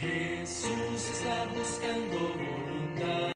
Jesús está buscando voluntad.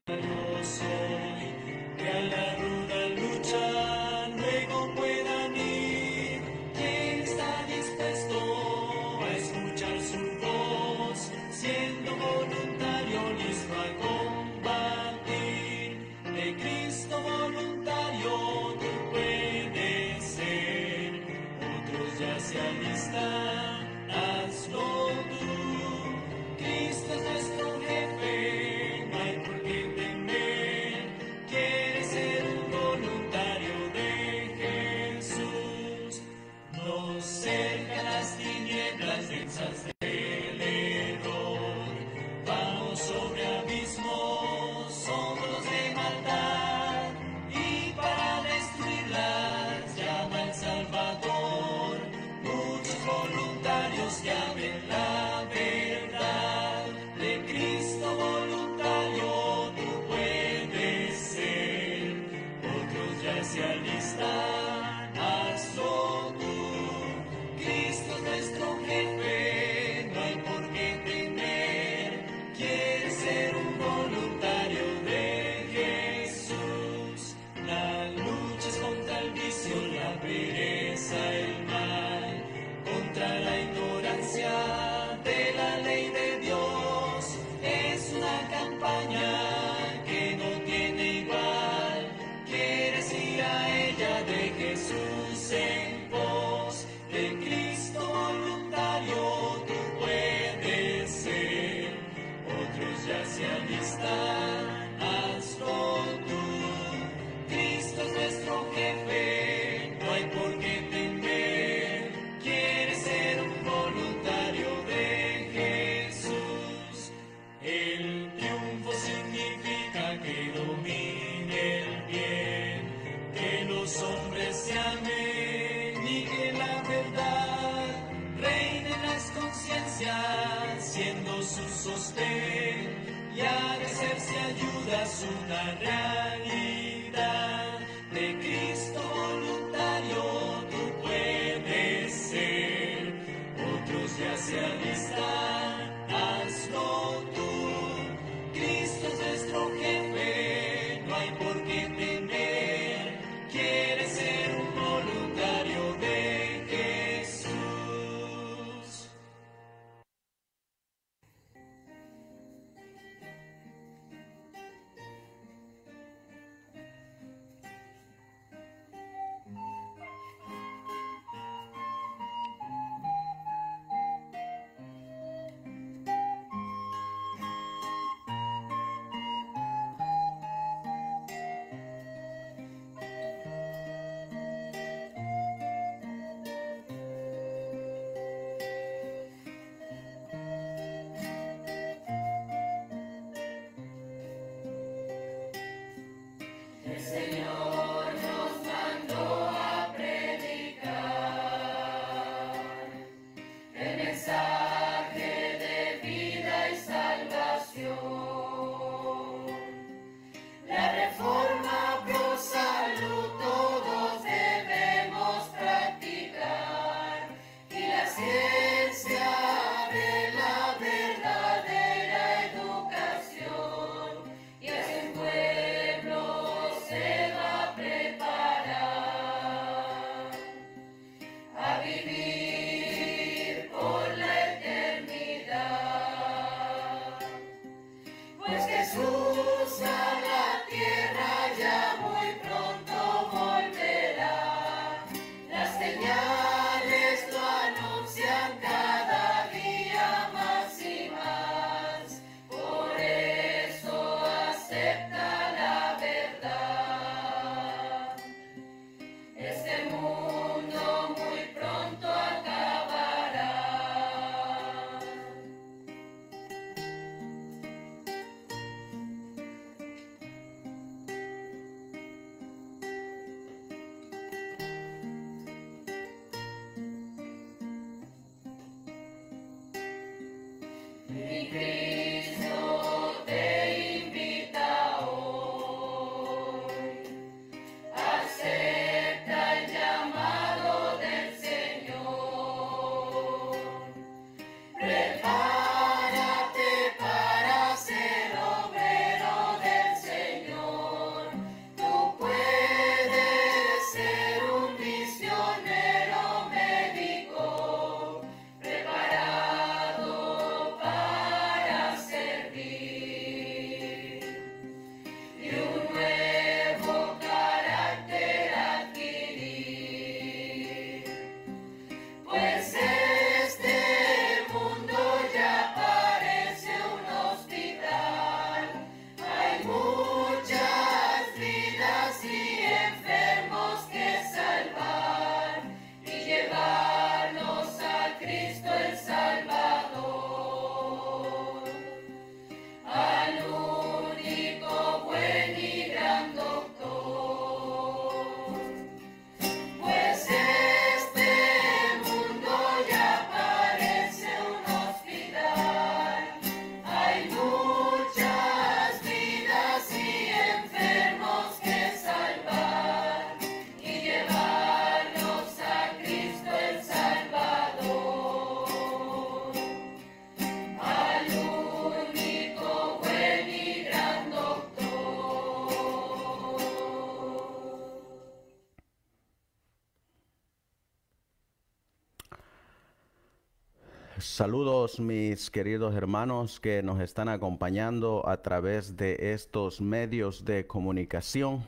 Saludos mis queridos hermanos que nos están acompañando a través de estos medios de comunicación.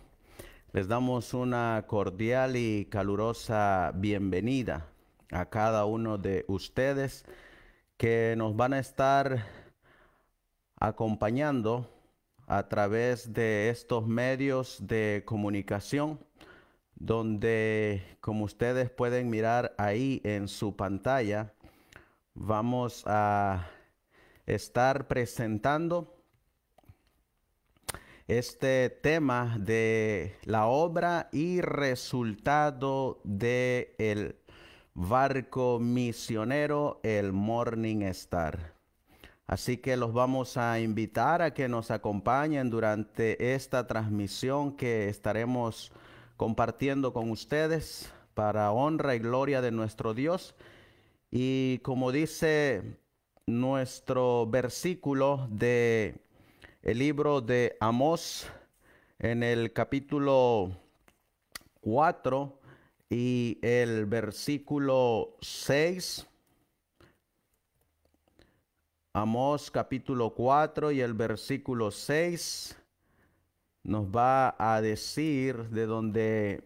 Les damos una cordial y calurosa bienvenida a cada uno de ustedes que nos van a estar acompañando a través de estos medios de comunicación donde como ustedes pueden mirar ahí en su pantalla vamos a estar presentando este tema de la obra y resultado de el barco misionero el Morning Star. Así que los vamos a invitar a que nos acompañen durante esta transmisión que estaremos compartiendo con ustedes para honra y gloria de nuestro Dios. Y como dice nuestro versículo de el libro de Amós en el capítulo 4 y el versículo 6. Amós capítulo 4 y el versículo 6 nos va a decir de dónde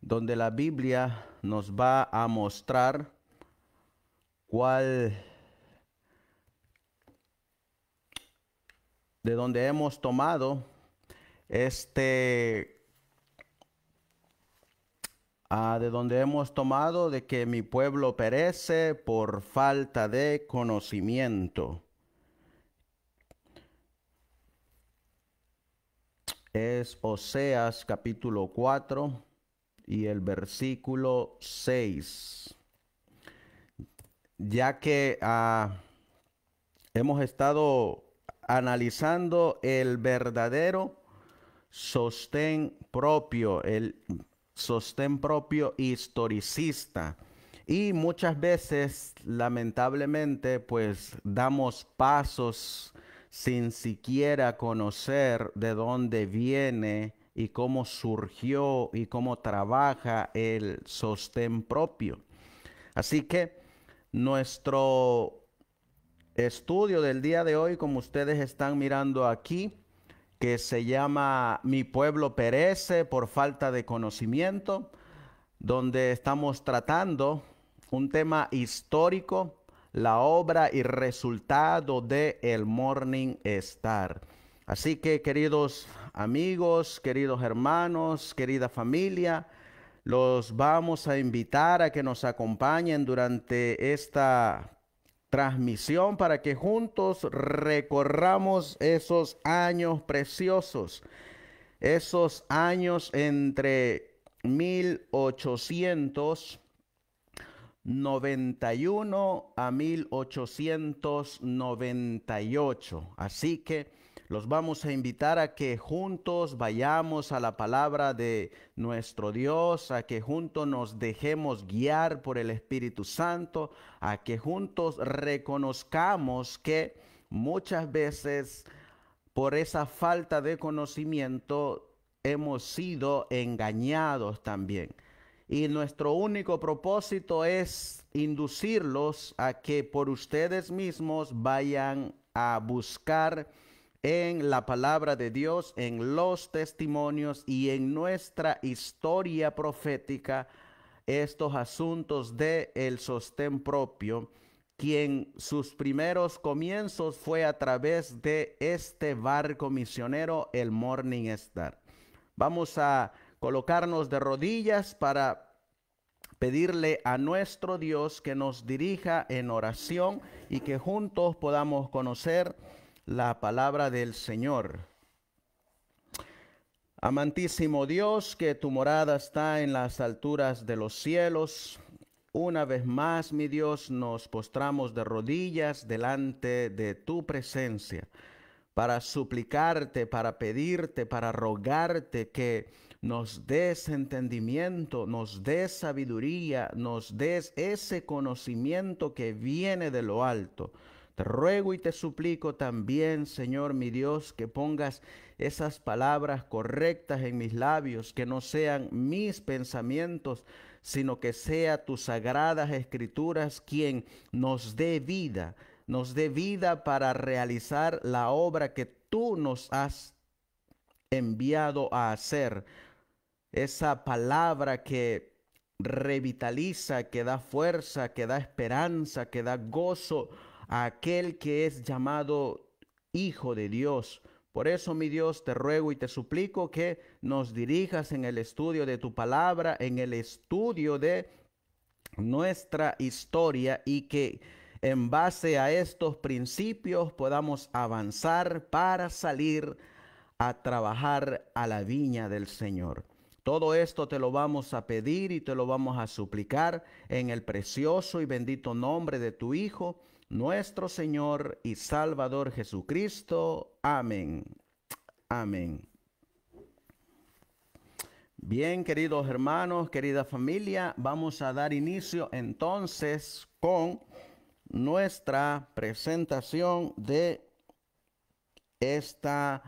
donde la Biblia nos va a mostrar cuál, de donde hemos tomado este, ah, de donde hemos tomado de que mi pueblo perece por falta de conocimiento. Es Oseas capítulo 4 y el versículo 6. Ya que ah, hemos estado analizando el verdadero sostén propio, el sostén propio historicista. Y muchas veces, lamentablemente, pues damos pasos sin siquiera conocer de dónde viene y cómo surgió y cómo trabaja el sostén propio. Así que nuestro estudio del día de hoy, como ustedes están mirando aquí, que se llama Mi pueblo perece por falta de conocimiento, donde estamos tratando un tema histórico, la obra y resultado de el Morning Star. Así que queridos amigos, queridos hermanos, querida familia, los vamos a invitar a que nos acompañen durante esta transmisión para que juntos recorramos esos años preciosos, esos años entre 1891 a 1898. Así que los vamos a invitar a que juntos vayamos a la palabra de nuestro Dios, a que juntos nos dejemos guiar por el Espíritu Santo, a que juntos reconozcamos que muchas veces por esa falta de conocimiento hemos sido engañados también. Y nuestro único propósito es inducirlos a que por ustedes mismos vayan a buscar en la palabra de Dios, en los testimonios y en nuestra historia profética estos asuntos de el sostén propio, quien sus primeros comienzos fue a través de este barco misionero, el Morning Star. Vamos a colocarnos de rodillas para pedirle a nuestro Dios que nos dirija en oración y que juntos podamos conocer la palabra del Señor. Amantísimo Dios, que tu morada está en las alturas de los cielos, una vez más, mi Dios, nos postramos de rodillas delante de tu presencia para suplicarte, para pedirte, para rogarte que nos des entendimiento, nos des sabiduría, nos des ese conocimiento que viene de lo alto te ruego y te suplico también, Señor mi Dios, que pongas esas palabras correctas en mis labios, que no sean mis pensamientos, sino que sea tus sagradas escrituras quien nos dé vida, nos dé vida para realizar la obra que tú nos has enviado a hacer. Esa palabra que revitaliza, que da fuerza, que da esperanza, que da gozo aquel que es llamado Hijo de Dios. Por eso, mi Dios, te ruego y te suplico que nos dirijas en el estudio de tu palabra, en el estudio de nuestra historia y que en base a estos principios podamos avanzar para salir a trabajar a la viña del Señor. Todo esto te lo vamos a pedir y te lo vamos a suplicar en el precioso y bendito nombre de tu Hijo nuestro Señor y Salvador Jesucristo. Amén. Amén. Bien, queridos hermanos, querida familia, vamos a dar inicio entonces con nuestra presentación de esta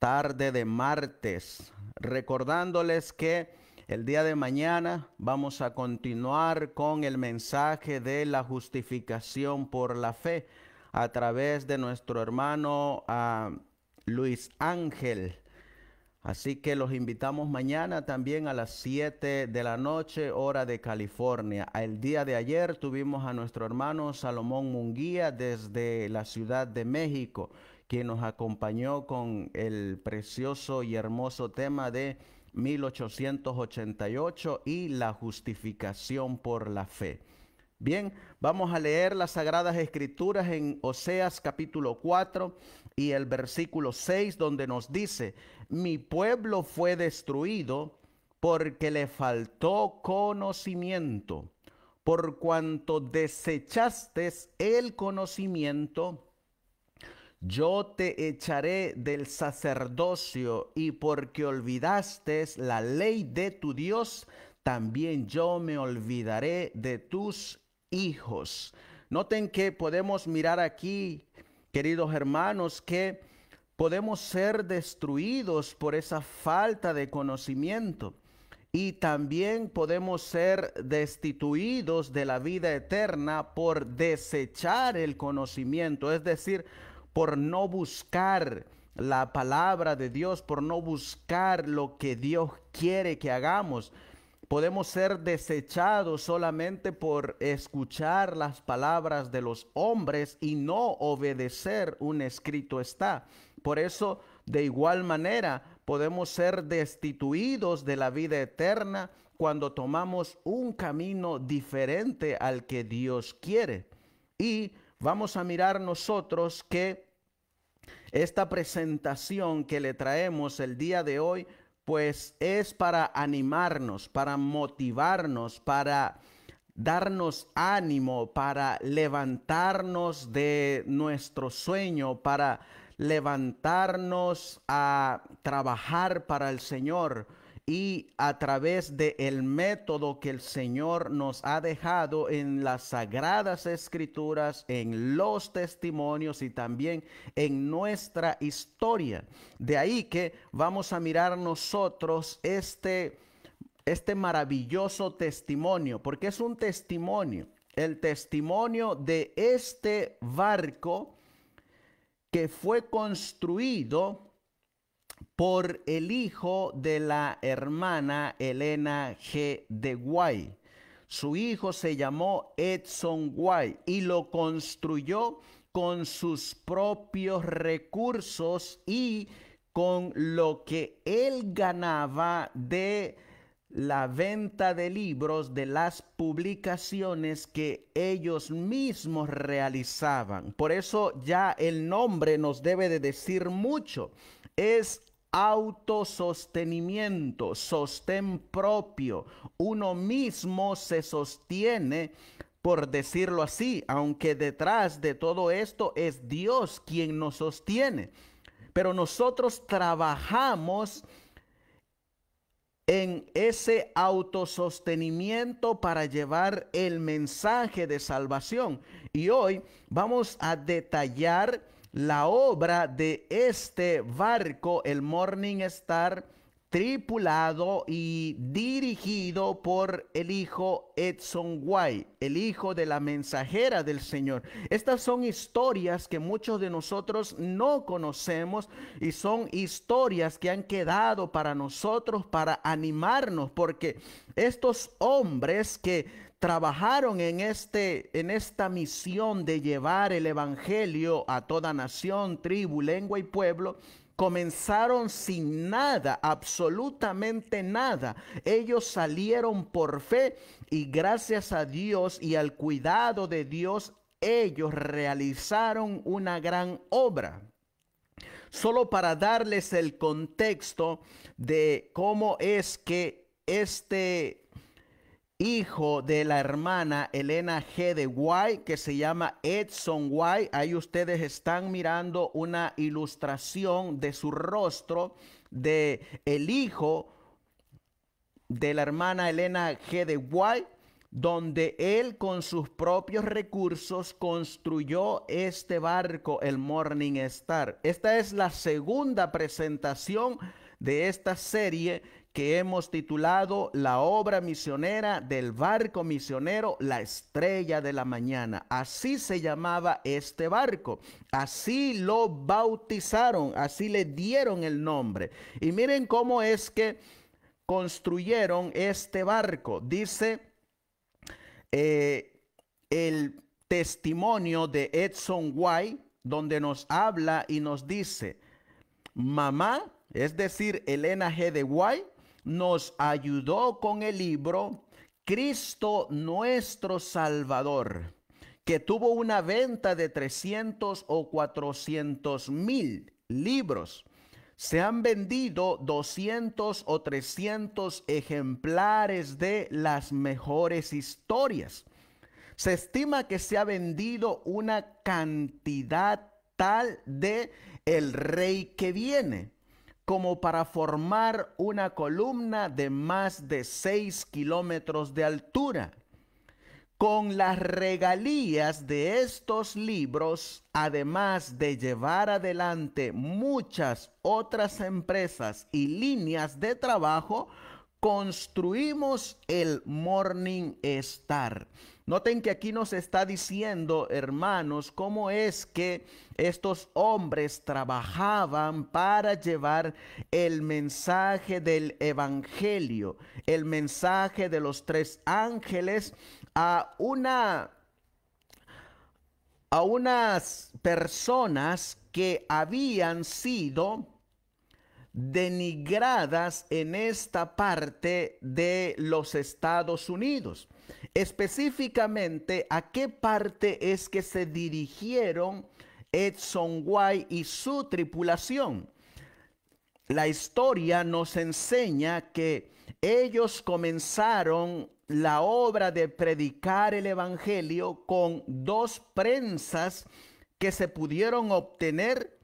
tarde de martes, recordándoles que el día de mañana vamos a continuar con el mensaje de la justificación por la fe a través de nuestro hermano ah, Luis Ángel. Así que los invitamos mañana también a las 7 de la noche, hora de California. El día de ayer tuvimos a nuestro hermano Salomón Munguía desde la Ciudad de México, quien nos acompañó con el precioso y hermoso tema de 1888 y la justificación por la fe. Bien, vamos a leer las Sagradas Escrituras en Oseas capítulo 4 y el versículo 6 donde nos dice, mi pueblo fue destruido porque le faltó conocimiento, por cuanto desechaste el conocimiento, yo te echaré del sacerdocio, y porque olvidaste la ley de tu Dios, también yo me olvidaré de tus hijos. Noten que podemos mirar aquí, queridos hermanos, que podemos ser destruidos por esa falta de conocimiento y también podemos ser destituidos de la vida eterna por desechar el conocimiento, es decir, por no buscar la palabra de Dios, por no buscar lo que Dios quiere que hagamos. Podemos ser desechados solamente por escuchar las palabras de los hombres y no obedecer un escrito está. Por eso, de igual manera, podemos ser destituidos de la vida eterna cuando tomamos un camino diferente al que Dios quiere. Y vamos a mirar nosotros que esta presentación que le traemos el día de hoy, pues es para animarnos, para motivarnos, para darnos ánimo, para levantarnos de nuestro sueño, para levantarnos a trabajar para el Señor, y a través del el método que el Señor nos ha dejado en las sagradas escrituras, en los testimonios y también en nuestra historia. De ahí que vamos a mirar nosotros este, este maravilloso testimonio, porque es un testimonio, el testimonio de este barco que fue construido por el hijo de la hermana Elena G. de Guay. Su hijo se llamó Edson Guay y lo construyó con sus propios recursos y con lo que él ganaba de la venta de libros, de las publicaciones que ellos mismos realizaban. Por eso ya el nombre nos debe de decir mucho. Es autosostenimiento, sostén propio. Uno mismo se sostiene, por decirlo así, aunque detrás de todo esto es Dios quien nos sostiene. Pero nosotros trabajamos en ese autosostenimiento para llevar el mensaje de salvación. Y hoy vamos a detallar la obra de este barco, el Morning Star, tripulado y dirigido por el hijo Edson White, el hijo de la mensajera del Señor. Estas son historias que muchos de nosotros no conocemos y son historias que han quedado para nosotros para animarnos, porque estos hombres que trabajaron en, este, en esta misión de llevar el Evangelio a toda nación, tribu, lengua y pueblo, comenzaron sin nada, absolutamente nada. Ellos salieron por fe y gracias a Dios y al cuidado de Dios, ellos realizaron una gran obra. Solo para darles el contexto de cómo es que este hijo de la hermana Elena G. de Guay, que se llama Edson white Ahí ustedes están mirando una ilustración de su rostro de el hijo de la hermana Elena G. de Guay, donde él con sus propios recursos construyó este barco, el Morning Star. Esta es la segunda presentación de esta serie que hemos titulado La obra misionera del barco misionero, la estrella de la mañana. Así se llamaba este barco. Así lo bautizaron, así le dieron el nombre. Y miren cómo es que construyeron este barco. Dice eh, el testimonio de Edson White, donde nos habla y nos dice, mamá, es decir, Elena G. de White, nos ayudó con el libro Cristo nuestro Salvador, que tuvo una venta de 300 o 400 mil libros. Se han vendido 200 o 300 ejemplares de las mejores historias. Se estima que se ha vendido una cantidad tal de El Rey que viene como para formar una columna de más de 6 kilómetros de altura. Con las regalías de estos libros, además de llevar adelante muchas otras empresas y líneas de trabajo, construimos el Morning Star Noten que aquí nos está diciendo, hermanos, cómo es que estos hombres trabajaban para llevar el mensaje del Evangelio, el mensaje de los tres ángeles a una a unas personas que habían sido denigradas en esta parte de los Estados Unidos. Específicamente, ¿a qué parte es que se dirigieron Edson White y su tripulación? La historia nos enseña que ellos comenzaron la obra de predicar el Evangelio con dos prensas que se pudieron obtener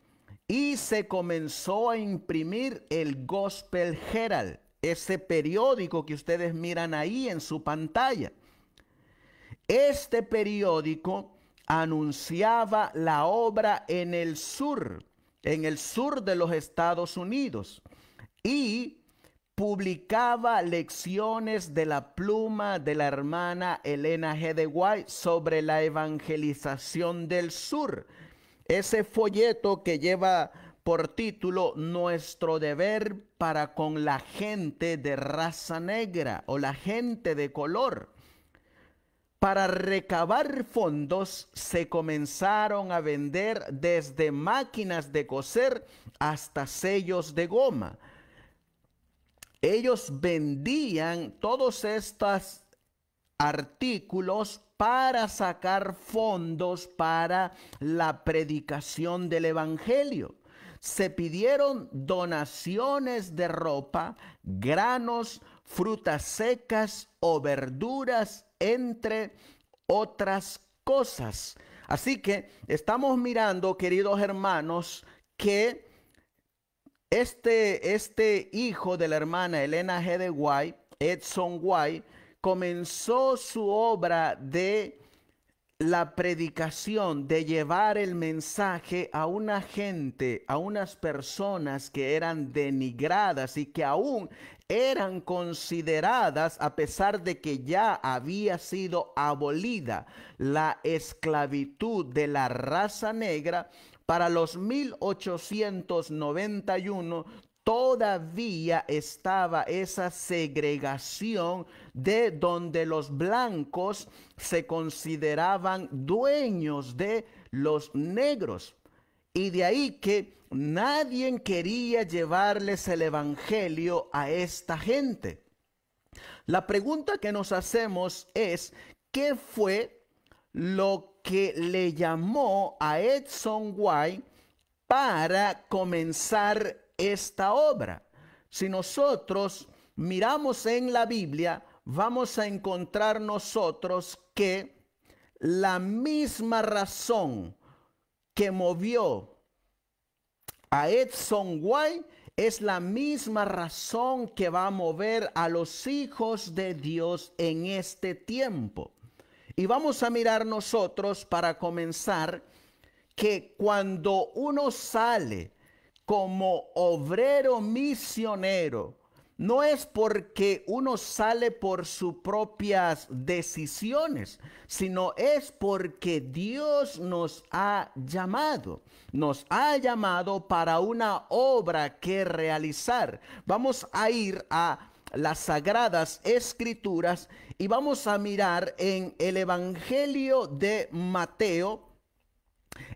y se comenzó a imprimir el Gospel Herald ese periódico que ustedes miran ahí en su pantalla. Este periódico anunciaba la obra en el sur, en el sur de los Estados Unidos, y publicaba lecciones de la pluma de la hermana Elena G. de White sobre la evangelización del sur. Ese folleto que lleva por título Nuestro deber para con la gente de raza negra o la gente de color. Para recabar fondos se comenzaron a vender desde máquinas de coser hasta sellos de goma. Ellos vendían todos estos artículos para sacar fondos para la predicación del Evangelio se pidieron donaciones de ropa, granos, frutas secas o verduras, entre otras cosas. Así que estamos mirando, queridos hermanos, que este, este hijo de la hermana Elena G. de Guay, Edson White, comenzó su obra de la predicación, de llevar el mensaje a una gente, a unas personas que eran denigradas y que aún eran consideradas, a pesar de que ya había sido abolida la esclavitud de la raza negra, para los 1891 todavía estaba esa segregación de donde los blancos se consideraban dueños de los negros. Y de ahí que nadie quería llevarles el Evangelio a esta gente. La pregunta que nos hacemos es, ¿qué fue lo que le llamó a Edson White para comenzar esta obra. Si nosotros miramos en la Biblia, vamos a encontrar nosotros que la misma razón que movió a Edson White es la misma razón que va a mover a los hijos de Dios en este tiempo. Y vamos a mirar nosotros para comenzar que cuando uno sale como obrero misionero no es porque uno sale por sus propias decisiones, sino es porque Dios nos ha llamado. Nos ha llamado para una obra que realizar. Vamos a ir a las sagradas escrituras y vamos a mirar en el Evangelio de Mateo,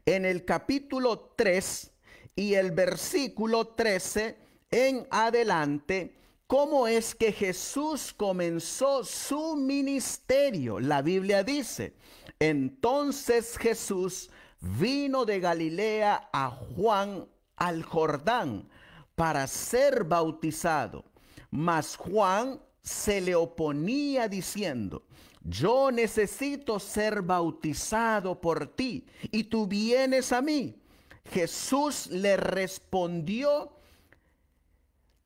en el capítulo 3, y el versículo 13 en adelante, cómo es que Jesús comenzó su ministerio. La Biblia dice, entonces Jesús vino de Galilea a Juan al Jordán para ser bautizado. Mas Juan se le oponía diciendo, yo necesito ser bautizado por ti y tú vienes a mí. Jesús le respondió,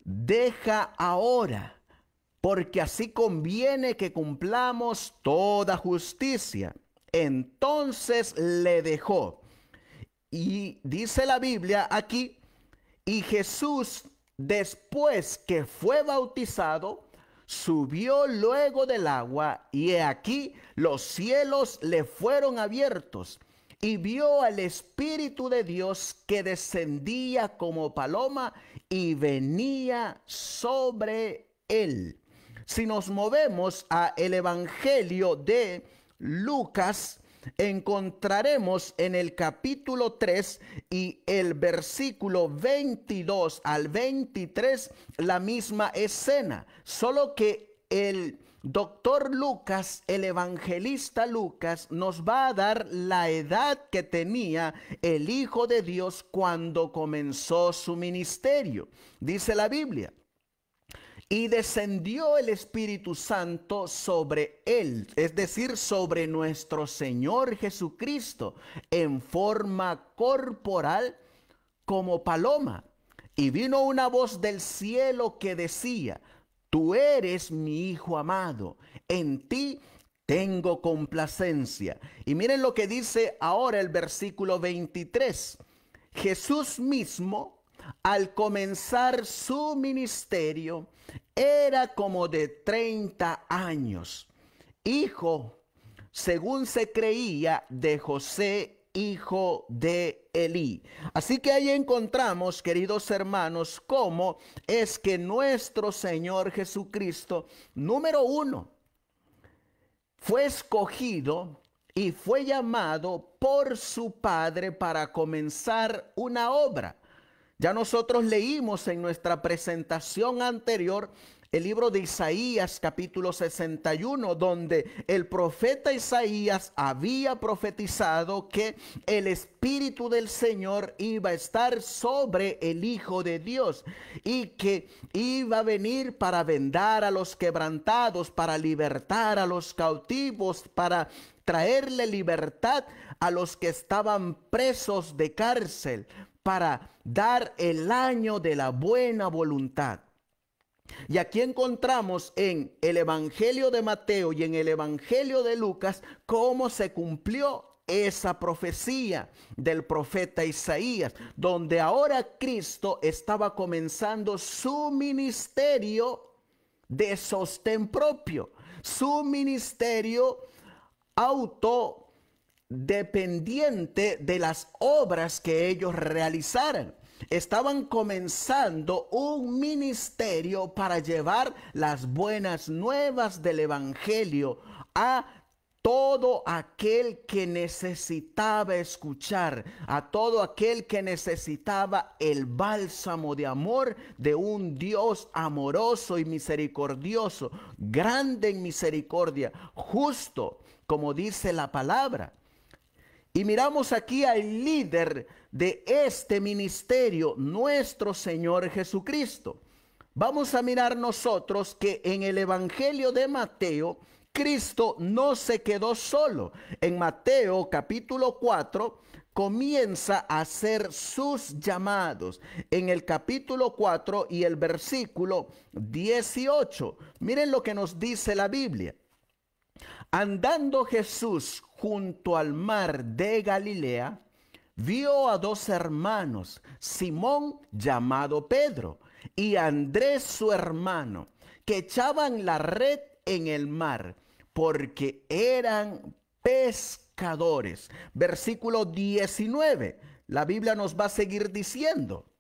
deja ahora, porque así conviene que cumplamos toda justicia. Entonces le dejó. Y dice la Biblia aquí, y Jesús después que fue bautizado, subió luego del agua, y aquí los cielos le fueron abiertos y vio al Espíritu de Dios que descendía como paloma y venía sobre él. Si nos movemos a el Evangelio de Lucas, encontraremos en el capítulo 3 y el versículo 22 al 23 la misma escena, solo que el Doctor Lucas, el evangelista Lucas, nos va a dar la edad que tenía el Hijo de Dios cuando comenzó su ministerio. Dice la Biblia. Y descendió el Espíritu Santo sobre él, es decir, sobre nuestro Señor Jesucristo, en forma corporal como paloma. Y vino una voz del cielo que decía, Tú eres mi Hijo amado, en ti tengo complacencia. Y miren lo que dice ahora el versículo 23. Jesús mismo, al comenzar su ministerio, era como de 30 años, hijo, según se creía, de José hijo de Elí. Así que ahí encontramos, queridos hermanos, cómo es que nuestro Señor Jesucristo, número uno, fue escogido y fue llamado por su Padre para comenzar una obra. Ya nosotros leímos en nuestra presentación anterior el libro de Isaías capítulo 61, donde el profeta Isaías había profetizado que el Espíritu del Señor iba a estar sobre el Hijo de Dios y que iba a venir para vendar a los quebrantados, para libertar a los cautivos, para traerle libertad a los que estaban presos de cárcel, para dar el año de la buena voluntad. Y aquí encontramos en el Evangelio de Mateo y en el Evangelio de Lucas cómo se cumplió esa profecía del profeta Isaías, donde ahora Cristo estaba comenzando su ministerio de sostén propio, su ministerio autodependiente de las obras que ellos realizaran estaban comenzando un ministerio para llevar las buenas nuevas del Evangelio a todo aquel que necesitaba escuchar, a todo aquel que necesitaba el bálsamo de amor de un Dios amoroso y misericordioso, grande en misericordia, justo, como dice la palabra. Y miramos aquí al líder de este ministerio, nuestro Señor Jesucristo. Vamos a mirar nosotros que en el Evangelio de Mateo, Cristo no se quedó solo. En Mateo capítulo 4 comienza a hacer sus llamados. En el capítulo 4 y el versículo 18, miren lo que nos dice la Biblia. Andando Jesús junto al mar de Galilea, vio a dos hermanos, Simón llamado Pedro y Andrés su hermano, que echaban la red en el mar porque eran pescadores. Versículo 19. La Biblia nos va a seguir diciendo.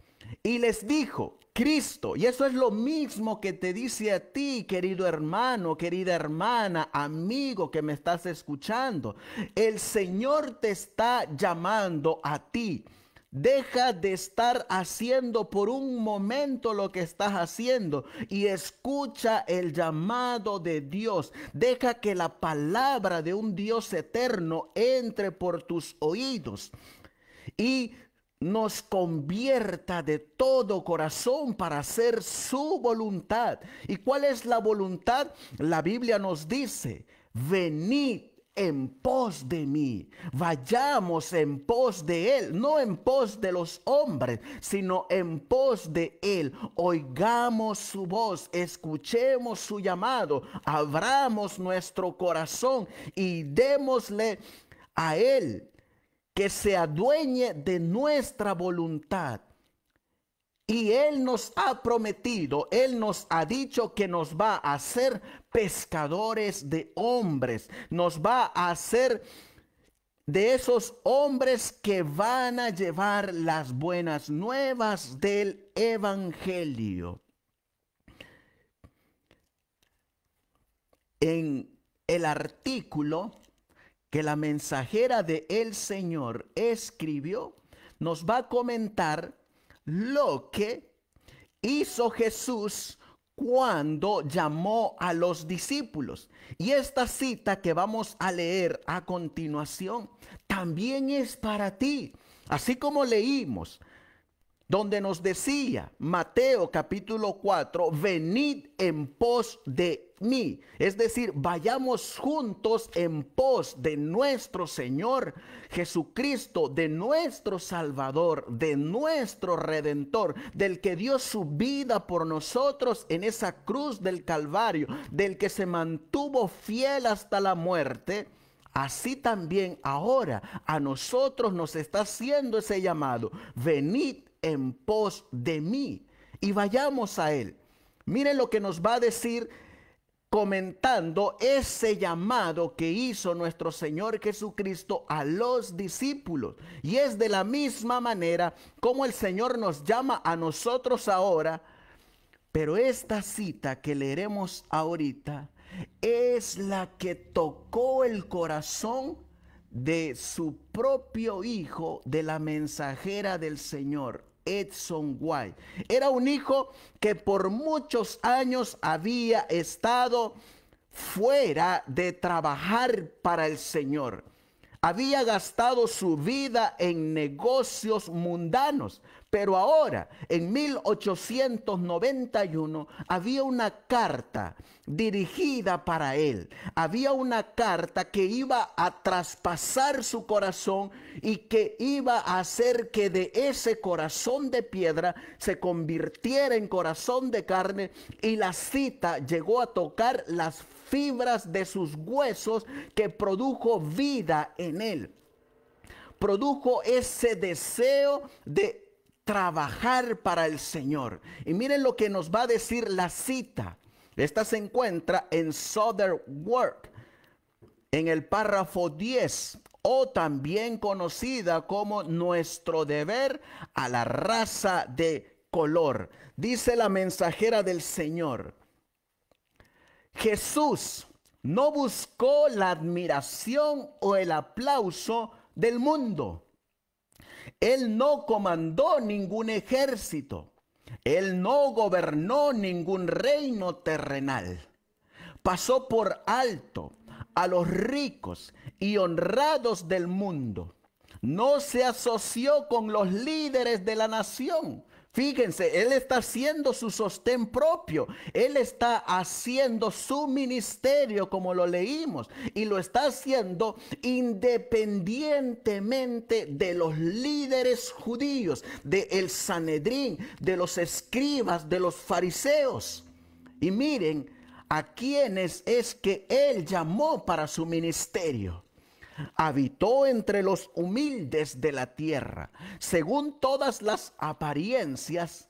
Y les dijo, Cristo, y eso es lo mismo que te dice a ti, querido hermano, querida hermana, amigo que me estás escuchando. El Señor te está llamando a ti. Deja de estar haciendo por un momento lo que estás haciendo y escucha el llamado de Dios. Deja que la palabra de un Dios eterno entre por tus oídos. Y nos convierta de todo corazón para hacer su voluntad. ¿Y cuál es la voluntad? La Biblia nos dice, venid en pos de mí, vayamos en pos de Él, no en pos de los hombres, sino en pos de Él. Oigamos su voz, escuchemos su llamado, abramos nuestro corazón y démosle a Él que se adueñe de nuestra voluntad. Y Él nos ha prometido, Él nos ha dicho que nos va a hacer pescadores de hombres, nos va a hacer de esos hombres que van a llevar las buenas nuevas del Evangelio. En el artículo que la mensajera de el Señor escribió, nos va a comentar lo que hizo Jesús cuando llamó a los discípulos. Y esta cita que vamos a leer a continuación también es para ti. Así como leímos donde nos decía Mateo capítulo 4, venid en pos de mí, es decir, vayamos juntos en pos de nuestro Señor Jesucristo, de nuestro Salvador, de nuestro Redentor, del que dio su vida por nosotros en esa cruz del Calvario, del que se mantuvo fiel hasta la muerte. Así también ahora a nosotros nos está haciendo ese llamado. Venid en pos de mí. Y vayamos a Él. Miren lo que nos va a decir comentando ese llamado que hizo nuestro Señor Jesucristo a los discípulos. Y es de la misma manera como el Señor nos llama a nosotros ahora. Pero esta cita que leeremos ahorita es la que tocó el corazón de su propio hijo, de la mensajera del Señor, Edson White. Era un hijo que por muchos años había estado fuera de trabajar para el Señor. Había gastado su vida en negocios mundanos, pero ahora, en 1891, había una carta dirigida para él. Había una carta que iba a traspasar su corazón y que iba a hacer que de ese corazón de piedra se convirtiera en corazón de carne. Y la cita llegó a tocar las fibras de sus huesos que produjo vida en él produjo ese deseo de trabajar para el Señor. Y miren lo que nos va a decir la cita. Esta se encuentra en Southern Work, en el párrafo 10, o también conocida como nuestro deber a la raza de color. Dice la mensajera del Señor. Jesús no buscó la admiración o el aplauso del mundo él no comandó ningún ejército. Él no gobernó ningún reino terrenal. Pasó por alto a los ricos y honrados del mundo. No se asoció con los líderes de la nación Fíjense, Él está haciendo su sostén propio, Él está haciendo su ministerio como lo leímos y lo está haciendo independientemente de los líderes judíos, de el Sanedrín, de los escribas, de los fariseos. Y miren a quienes es que Él llamó para su ministerio habitó entre los humildes de la tierra. Según todas las apariencias,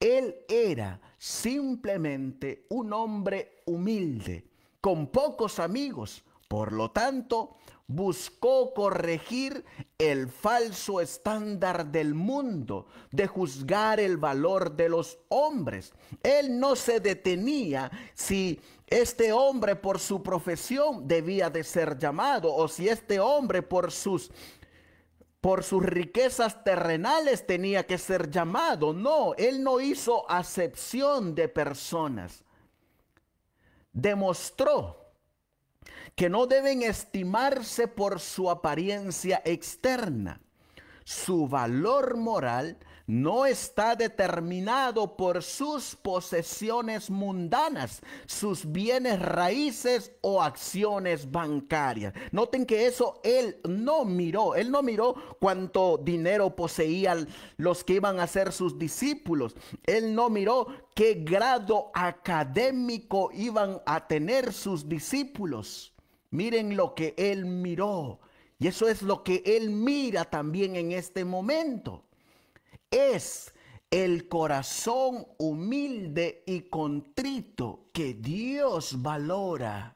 él era simplemente un hombre humilde, con pocos amigos, por lo tanto, buscó corregir el falso estándar del mundo de juzgar el valor de los hombres. Él no se detenía si este hombre por su profesión debía de ser llamado o si este hombre por sus por sus riquezas terrenales tenía que ser llamado. No, él no hizo acepción de personas. Demostró que no deben estimarse por su apariencia externa. Su valor moral no está determinado por sus posesiones mundanas, sus bienes raíces o acciones bancarias. Noten que eso él no miró, él no miró cuánto dinero poseían los que iban a ser sus discípulos, él no miró qué grado académico iban a tener sus discípulos. Miren lo que él miró. Y eso es lo que él mira también en este momento. Es el corazón humilde y contrito que Dios valora.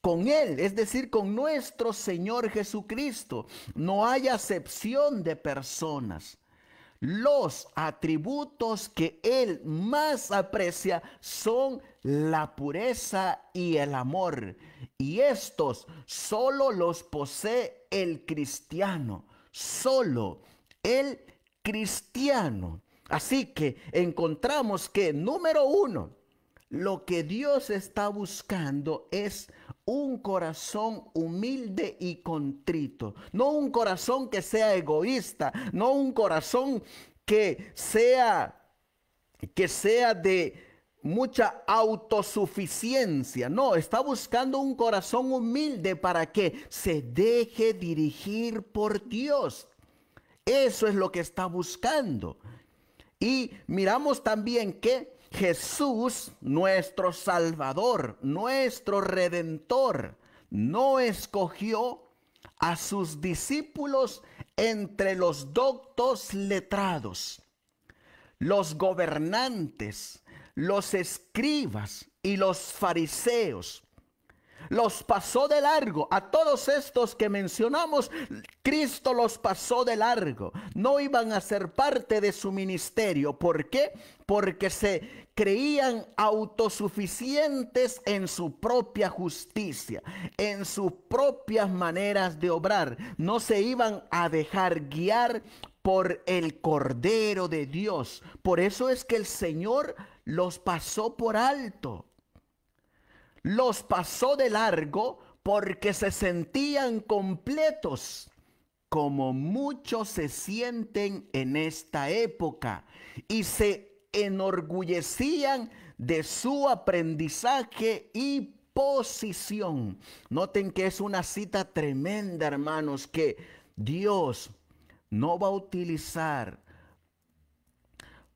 Con Él, es decir, con nuestro Señor Jesucristo, no hay acepción de personas. Los atributos que Él más aprecia son la pureza y el amor. Y estos solo los posee el cristiano, solo el cristiano. Así que encontramos que, número uno, lo que Dios está buscando es un corazón humilde y contrito, no un corazón que sea egoísta, no un corazón que sea que sea de mucha autosuficiencia. No, está buscando un corazón humilde para que se deje dirigir por Dios. Eso es lo que está buscando. Y miramos también que Jesús, nuestro Salvador, nuestro Redentor, no escogió a sus discípulos entre los doctos letrados, los gobernantes, los escribas y los fariseos. Los pasó de largo. A todos estos que mencionamos, Cristo los pasó de largo. No iban a ser parte de su ministerio. ¿Por qué? Porque se creían autosuficientes en su propia justicia, en sus propias maneras de obrar. No se iban a dejar guiar por el Cordero de Dios. Por eso es que el Señor los pasó por alto. Los pasó de largo porque se sentían completos, como muchos se sienten en esta época, y se enorgullecían de su aprendizaje y posición. Noten que es una cita tremenda, hermanos, que Dios no va a utilizar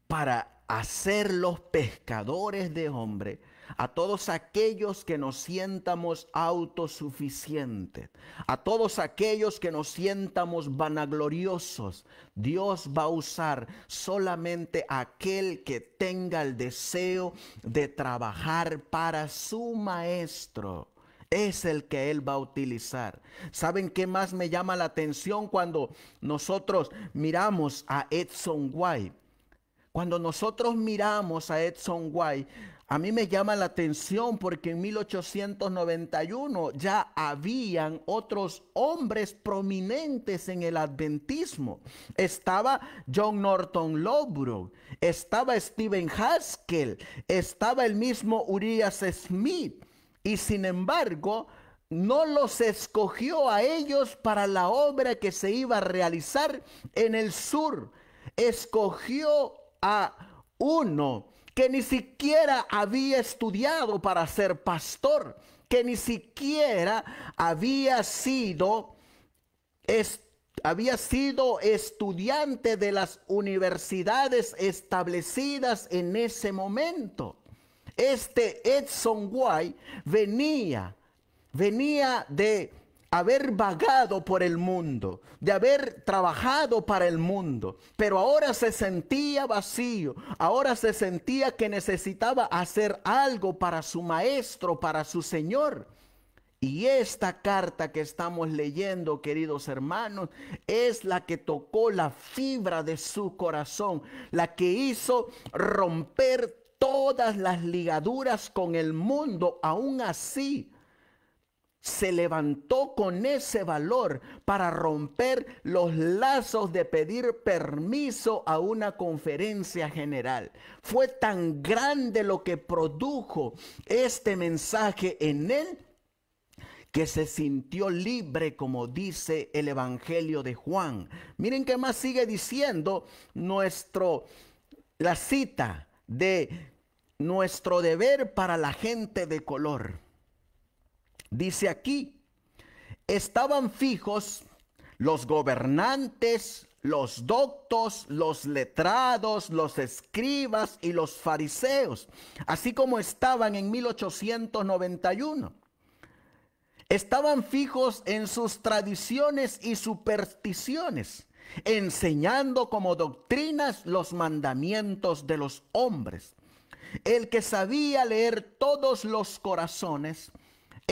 para Hacer los pescadores de hombre, a todos aquellos que nos sientamos autosuficientes, a todos aquellos que nos sientamos vanagloriosos, Dios va a usar solamente aquel que tenga el deseo de trabajar para su maestro. Es el que Él va a utilizar. ¿Saben qué más me llama la atención cuando nosotros miramos a Edson White? Cuando nosotros miramos a Edson White, a mí me llama la atención porque en 1891 ya habían otros hombres prominentes en el adventismo. Estaba John Norton Lowbrook, estaba Stephen Haskell, estaba el mismo Urias Smith. Y sin embargo, no los escogió a ellos para la obra que se iba a realizar en el sur. Escogió a uno que ni siquiera había estudiado para ser pastor, que ni siquiera había sido, había sido estudiante de las universidades establecidas en ese momento. Este Edson White venía, venía de haber vagado por el mundo, de haber trabajado para el mundo, pero ahora se sentía vacío, ahora se sentía que necesitaba hacer algo para su maestro, para su Señor. Y esta carta que estamos leyendo, queridos hermanos, es la que tocó la fibra de su corazón, la que hizo romper todas las ligaduras con el mundo, aún así se levantó con ese valor para romper los lazos de pedir permiso a una conferencia general. Fue tan grande lo que produjo este mensaje en él que se sintió libre, como dice el Evangelio de Juan. Miren qué más sigue diciendo nuestro, la cita de nuestro deber para la gente de color. Dice aquí, estaban fijos los gobernantes, los doctos, los letrados, los escribas y los fariseos, así como estaban en 1891. Estaban fijos en sus tradiciones y supersticiones, enseñando como doctrinas los mandamientos de los hombres. El que sabía leer todos los corazones,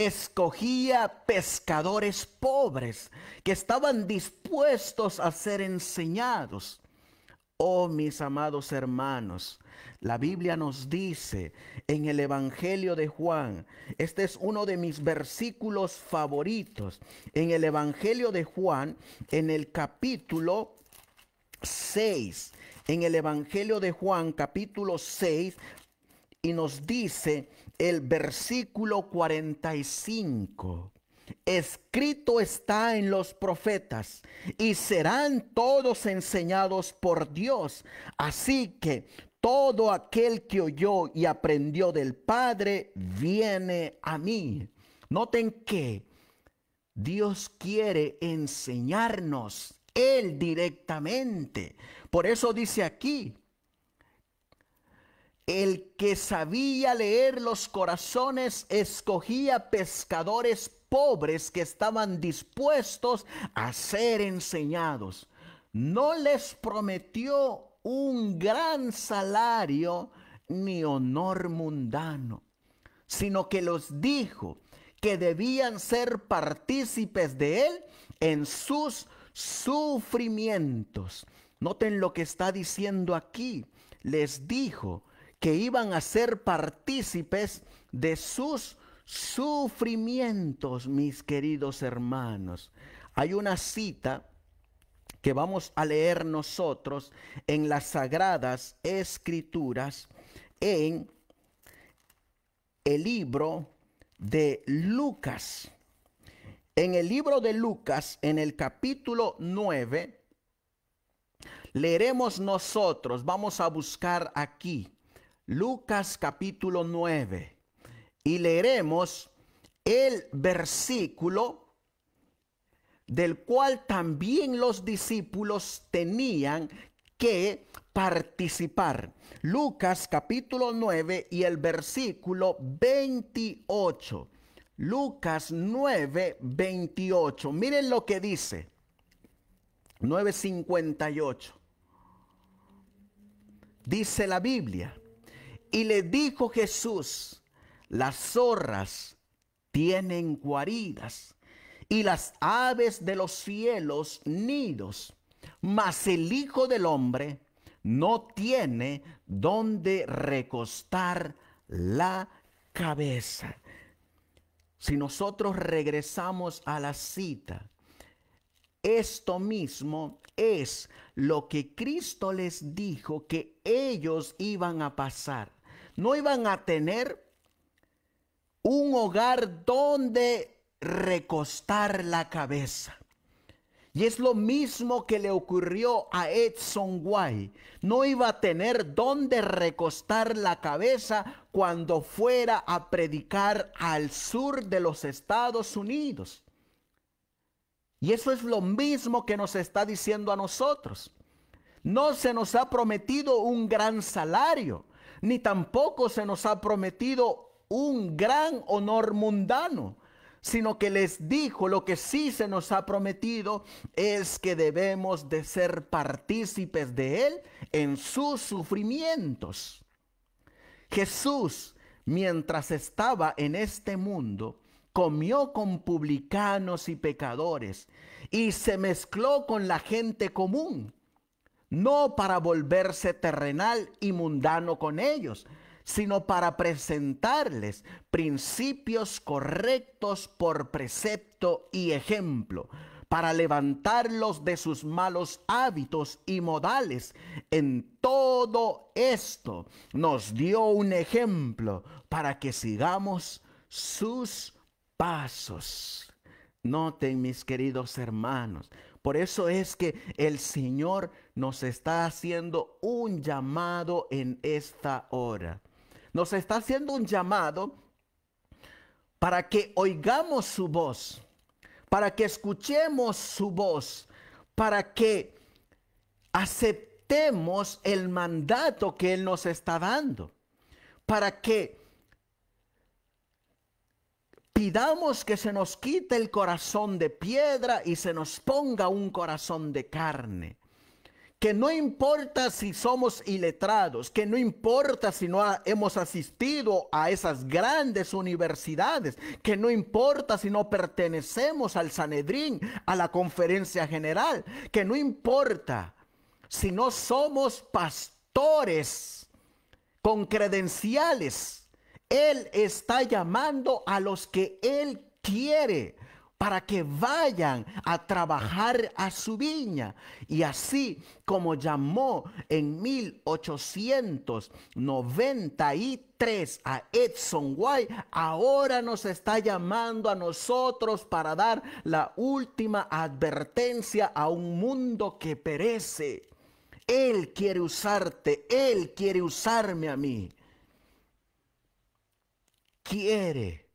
escogía pescadores pobres que estaban dispuestos a ser enseñados. Oh mis amados hermanos, la Biblia nos dice en el Evangelio de Juan, este es uno de mis versículos favoritos, en el Evangelio de Juan, en el capítulo 6, en el Evangelio de Juan capítulo 6, y nos dice el versículo 45. Escrito está en los profetas y serán todos enseñados por Dios. Así que todo aquel que oyó y aprendió del Padre viene a mí. Noten que Dios quiere enseñarnos Él directamente. Por eso dice aquí, el que sabía leer los corazones escogía pescadores pobres que estaban dispuestos a ser enseñados. No les prometió un gran salario ni honor mundano, sino que los dijo que debían ser partícipes de él en sus sufrimientos. Noten lo que está diciendo aquí. Les dijo que iban a ser partícipes de sus sufrimientos, mis queridos hermanos. Hay una cita que vamos a leer nosotros en las sagradas escrituras en el libro de Lucas. En el libro de Lucas, en el capítulo 9, leeremos nosotros, vamos a buscar aquí Lucas capítulo 9 y leeremos el versículo del cual también los discípulos tenían que participar. Lucas capítulo 9 y el versículo 28. Lucas 9, 28. Miren lo que dice. 9 58 Dice la Biblia y le dijo Jesús, las zorras tienen guaridas y las aves de los cielos nidos, mas el Hijo del Hombre no tiene donde recostar la cabeza. Si nosotros regresamos a la cita, esto mismo es lo que Cristo les dijo que ellos iban a pasar no iban a tener un hogar donde recostar la cabeza. Y es lo mismo que le ocurrió a Edson White. No iba a tener donde recostar la cabeza cuando fuera a predicar al sur de los Estados Unidos. Y eso es lo mismo que nos está diciendo a nosotros. No se nos ha prometido un gran salario ni tampoco se nos ha prometido un gran honor mundano, sino que les dijo lo que sí se nos ha prometido es que debemos de ser partícipes de Él en sus sufrimientos. Jesús, mientras estaba en este mundo, comió con publicanos y pecadores y se mezcló con la gente común no para volverse terrenal y mundano con ellos, sino para presentarles principios correctos por precepto y ejemplo, para levantarlos de sus malos hábitos y modales. En todo esto nos dio un ejemplo para que sigamos sus pasos. Noten, mis queridos hermanos, por eso es que el Señor nos está haciendo un llamado en esta hora. Nos está haciendo un llamado para que oigamos su voz, para que escuchemos su voz, para que aceptemos el mandato que Él nos está dando, para que pidamos que se nos quite el corazón de piedra y se nos ponga un corazón de carne que no importa si somos iletrados, que no importa si no hemos asistido a esas grandes universidades, que no importa si no pertenecemos al Sanedrín, a la conferencia general, que no importa si no somos pastores con credenciales. Él está llamando a los que Él quiere para que vayan a trabajar a su viña. Y así como llamó en 1893 a Edson White, ahora nos está llamando a nosotros para dar la última advertencia a un mundo que perece. Él quiere usarte, Él quiere usarme a mí. Quiere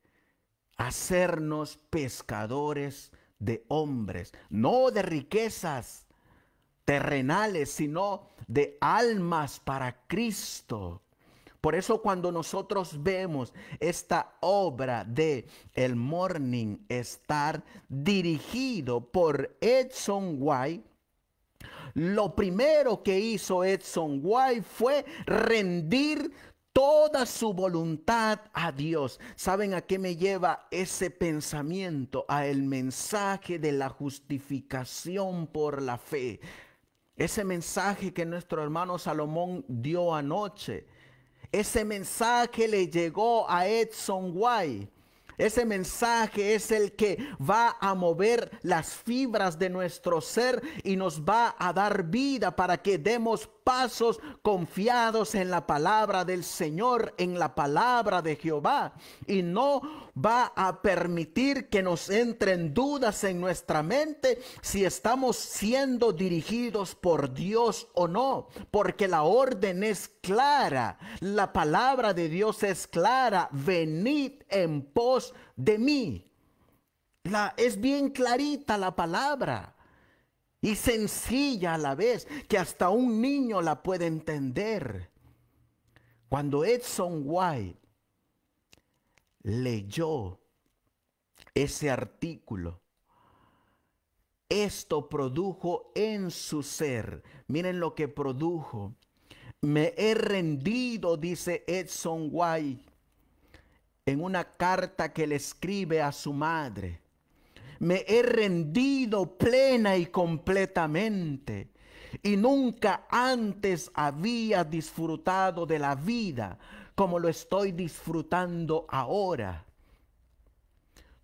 hacernos pescadores de hombres, no de riquezas terrenales, sino de almas para Cristo. Por eso cuando nosotros vemos esta obra de El Morning Star dirigido por Edson White, lo primero que hizo Edson White fue rendir toda su voluntad a Dios. ¿Saben a qué me lleva ese pensamiento? A el mensaje de la justificación por la fe. Ese mensaje que nuestro hermano Salomón dio anoche. Ese mensaje le llegó a Edson White. Ese mensaje es el que va a mover las fibras de nuestro ser y nos va a dar vida para que demos pasos confiados en la palabra del Señor, en la palabra de Jehová. Y no va a permitir que nos entren dudas en nuestra mente si estamos siendo dirigidos por Dios o no. Porque la orden es clara. La palabra de Dios es clara. Venid en pos de mí. La, es bien clarita la palabra y sencilla a la vez, que hasta un niño la puede entender. Cuando Edson White leyó ese artículo, esto produjo en su ser, miren lo que produjo, me he rendido, dice Edson White, en una carta que le escribe a su madre me he rendido plena y completamente. Y nunca antes había disfrutado de la vida como lo estoy disfrutando ahora.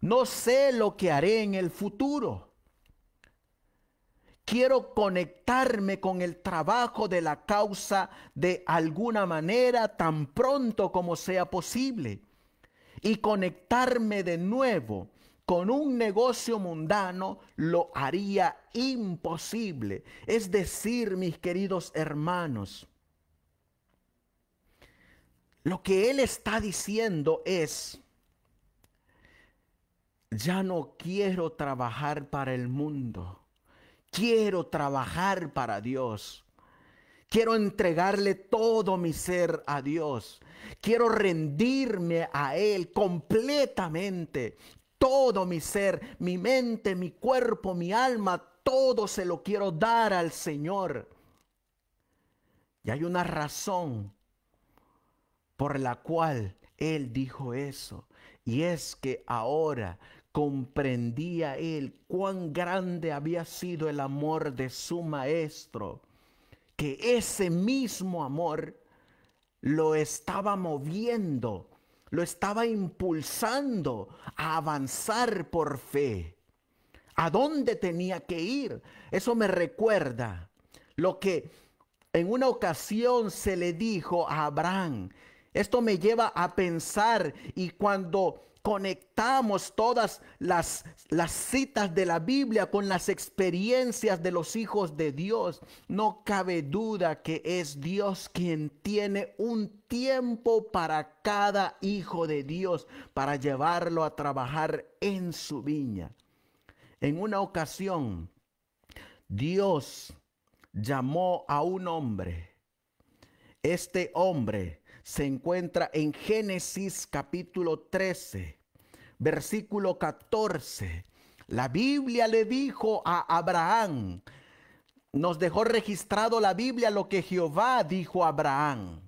No sé lo que haré en el futuro. Quiero conectarme con el trabajo de la causa de alguna manera tan pronto como sea posible y conectarme de nuevo con un negocio mundano lo haría imposible. Es decir, mis queridos hermanos, lo que él está diciendo es, ya no quiero trabajar para el mundo, quiero trabajar para Dios. Quiero entregarle todo mi ser a Dios. Quiero rendirme a Él completamente todo mi ser, mi mente, mi cuerpo, mi alma, todo se lo quiero dar al Señor. Y hay una razón por la cual Él dijo eso. Y es que ahora comprendía Él cuán grande había sido el amor de su Maestro, que ese mismo amor lo estaba moviendo lo estaba impulsando a avanzar por fe. ¿A dónde tenía que ir? Eso me recuerda lo que en una ocasión se le dijo a Abraham. Esto me lleva a pensar y cuando conectamos todas las, las citas de la Biblia con las experiencias de los hijos de Dios, no cabe duda que es Dios quien tiene un tiempo para cada hijo de Dios, para llevarlo a trabajar en su viña. En una ocasión, Dios llamó a un hombre. Este hombre se encuentra en Génesis capítulo 13, versículo 14. La Biblia le dijo a Abraham, nos dejó registrado la Biblia lo que Jehová dijo a Abraham.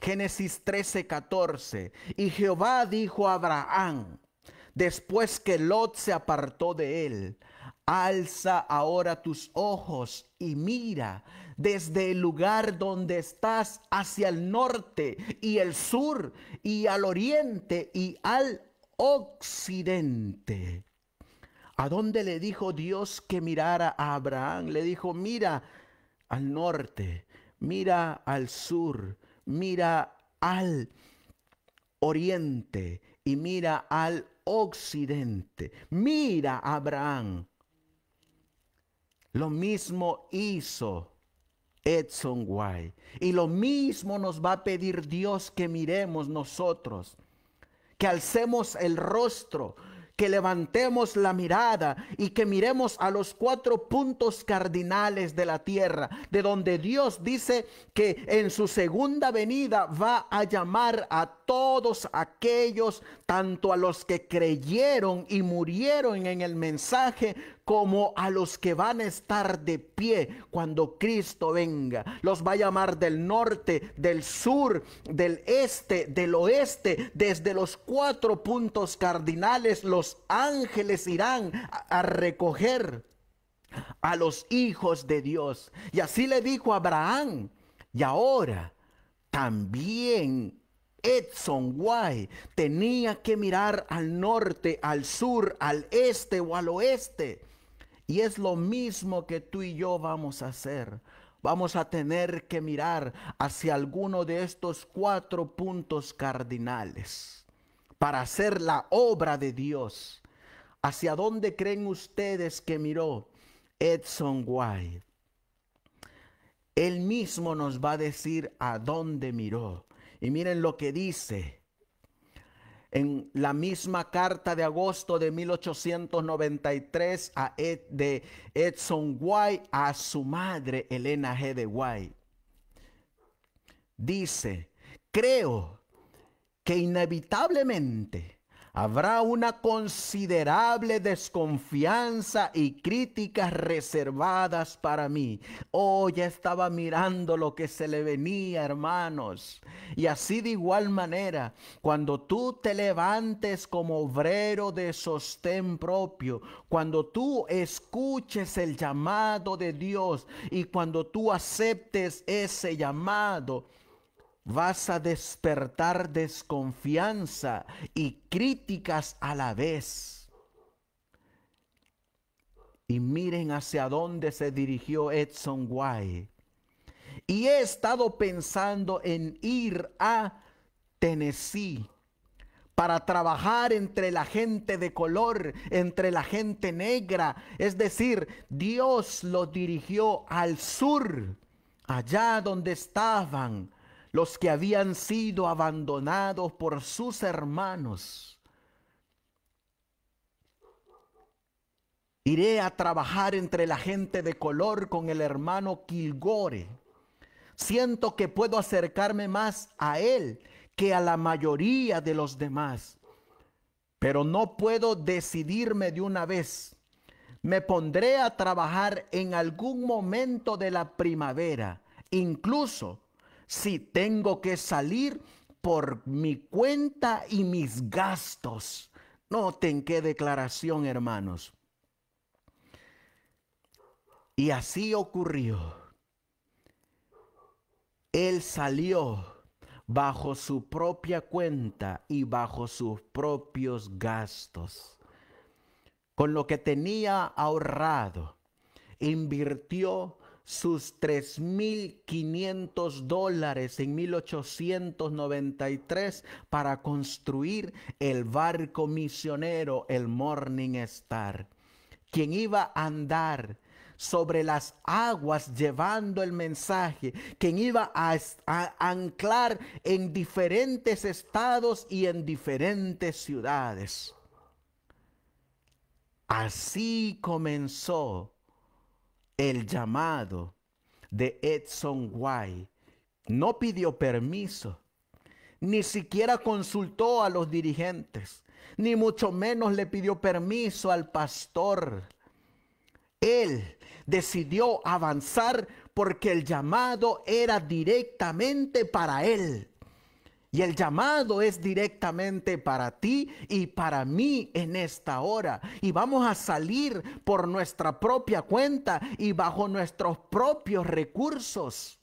Génesis 13, 14. Y Jehová dijo a Abraham, después que Lot se apartó de él, alza ahora tus ojos y mira desde el lugar donde estás hacia el norte y el sur y al oriente y al occidente. ¿A dónde le dijo Dios que mirara a Abraham? Le dijo, mira al norte, mira al sur, mira al oriente y mira al occidente. Mira a Abraham. Lo mismo hizo Edson Y lo mismo nos va a pedir Dios que miremos nosotros, que alcemos el rostro, que levantemos la mirada y que miremos a los cuatro puntos cardinales de la tierra, de donde Dios dice que en su segunda venida va a llamar a todos aquellos, tanto a los que creyeron y murieron en el mensaje, como a los que van a estar de pie cuando Cristo venga. Los va a llamar del norte, del sur, del este, del oeste, desde los cuatro puntos cardinales, los ángeles irán a, recoger a los hijos de Dios. Y así le dijo Abraham, y ahora también Edson White tenía que mirar al norte, al sur, al este o al oeste. Y es lo mismo que tú y yo vamos a hacer. Vamos a tener que mirar hacia alguno de estos cuatro puntos cardinales para hacer la obra de Dios. ¿Hacia dónde creen ustedes que miró Edson White? Él mismo nos va a decir a dónde miró. Y miren lo que dice en la misma carta de agosto de 1893 a de Edson White a su madre Elena G. de White. Dice, creo que inevitablemente habrá una considerable desconfianza y críticas reservadas para mí. Oh, ya estaba mirando lo que se le venía, hermanos. Y así de igual manera, cuando tú te levantes como obrero de sostén propio, cuando tú escuches el llamado de Dios y cuando tú aceptes ese llamado, vas a despertar desconfianza y críticas a la vez. Y miren hacia dónde se dirigió Edson White. Y he estado pensando en ir a Tennessee para trabajar entre la gente de color, entre la gente negra. Es decir, Dios lo dirigió al sur, allá donde estaban los que habían sido abandonados por sus hermanos. Iré a trabajar entre la gente de color con el hermano Kilgore. Siento que puedo acercarme más a él que a la mayoría de los demás. Pero no puedo decidirme de una vez. Me pondré a trabajar en algún momento de la primavera, incluso si tengo que salir por mi cuenta y mis gastos. Noten qué declaración, hermanos. Y así ocurrió. Él salió bajo su propia cuenta y bajo sus propios gastos. Con lo que tenía ahorrado, invirtió sus 3.500 dólares en 1893 para construir el barco misionero, el Morning Star, quien iba a andar sobre las aguas llevando el mensaje, quien iba a, anclar en diferentes estados y en diferentes ciudades. Así comenzó el llamado de Edson White no pidió permiso, ni siquiera consultó a los dirigentes, ni mucho menos le pidió permiso al pastor. Él decidió avanzar porque el llamado era directamente para él. Y el llamado es directamente para ti y para mí en esta hora. Y vamos a salir por nuestra propia cuenta y bajo nuestros propios recursos.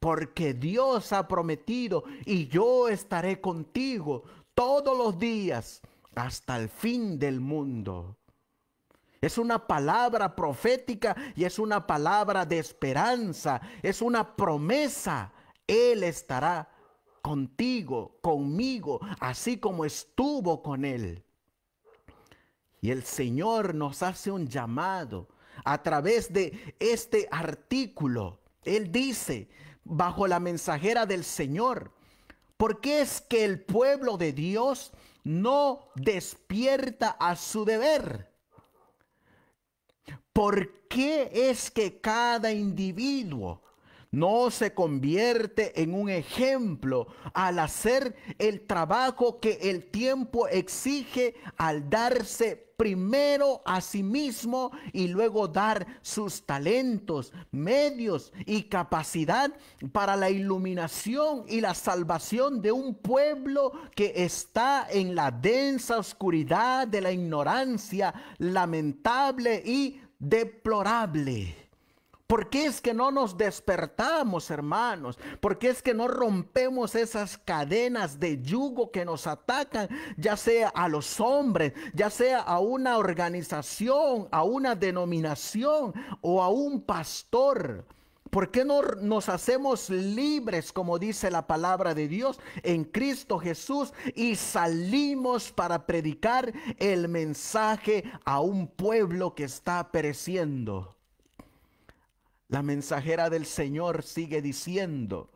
Porque Dios ha prometido y yo estaré contigo todos los días hasta el fin del mundo. Es una palabra profética y es una palabra de esperanza. Es una promesa. Él estará contigo, conmigo, así como estuvo con Él. Y el Señor nos hace un llamado a través de este artículo. Él dice, bajo la mensajera del Señor, ¿por qué es que el pueblo de Dios no despierta a su deber? ¿Por qué es que cada individuo no se convierte en un ejemplo al hacer el trabajo que el tiempo exige al darse primero a sí mismo y luego dar sus talentos, medios y capacidad para la iluminación y la salvación de un pueblo que está en la densa oscuridad de la ignorancia lamentable y deplorable. ¿Por qué es que no nos despertamos, hermanos? ¿Por qué es que no rompemos esas cadenas de yugo que nos atacan, ya sea a los hombres, ya sea a una organización, a una denominación o a un pastor? ¿Por qué no nos hacemos libres, como dice la palabra de Dios, en Cristo Jesús y salimos para predicar el mensaje a un pueblo que está pereciendo? La mensajera del Señor sigue diciendo,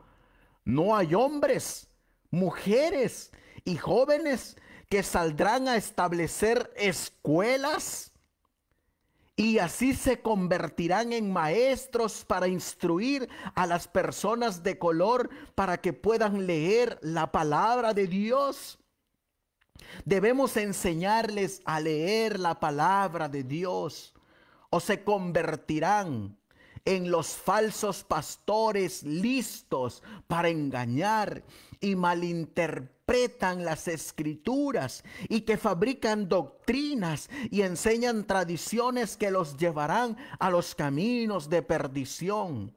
no hay hombres, mujeres y jóvenes que saldrán a establecer escuelas y así se convertirán en maestros para instruir a las personas de color para que puedan leer la palabra de Dios. Debemos enseñarles a leer la palabra de Dios o se convertirán en los falsos pastores listos para engañar y malinterpretan las escrituras y que fabrican doctrinas y enseñan tradiciones que los llevarán a los caminos de perdición.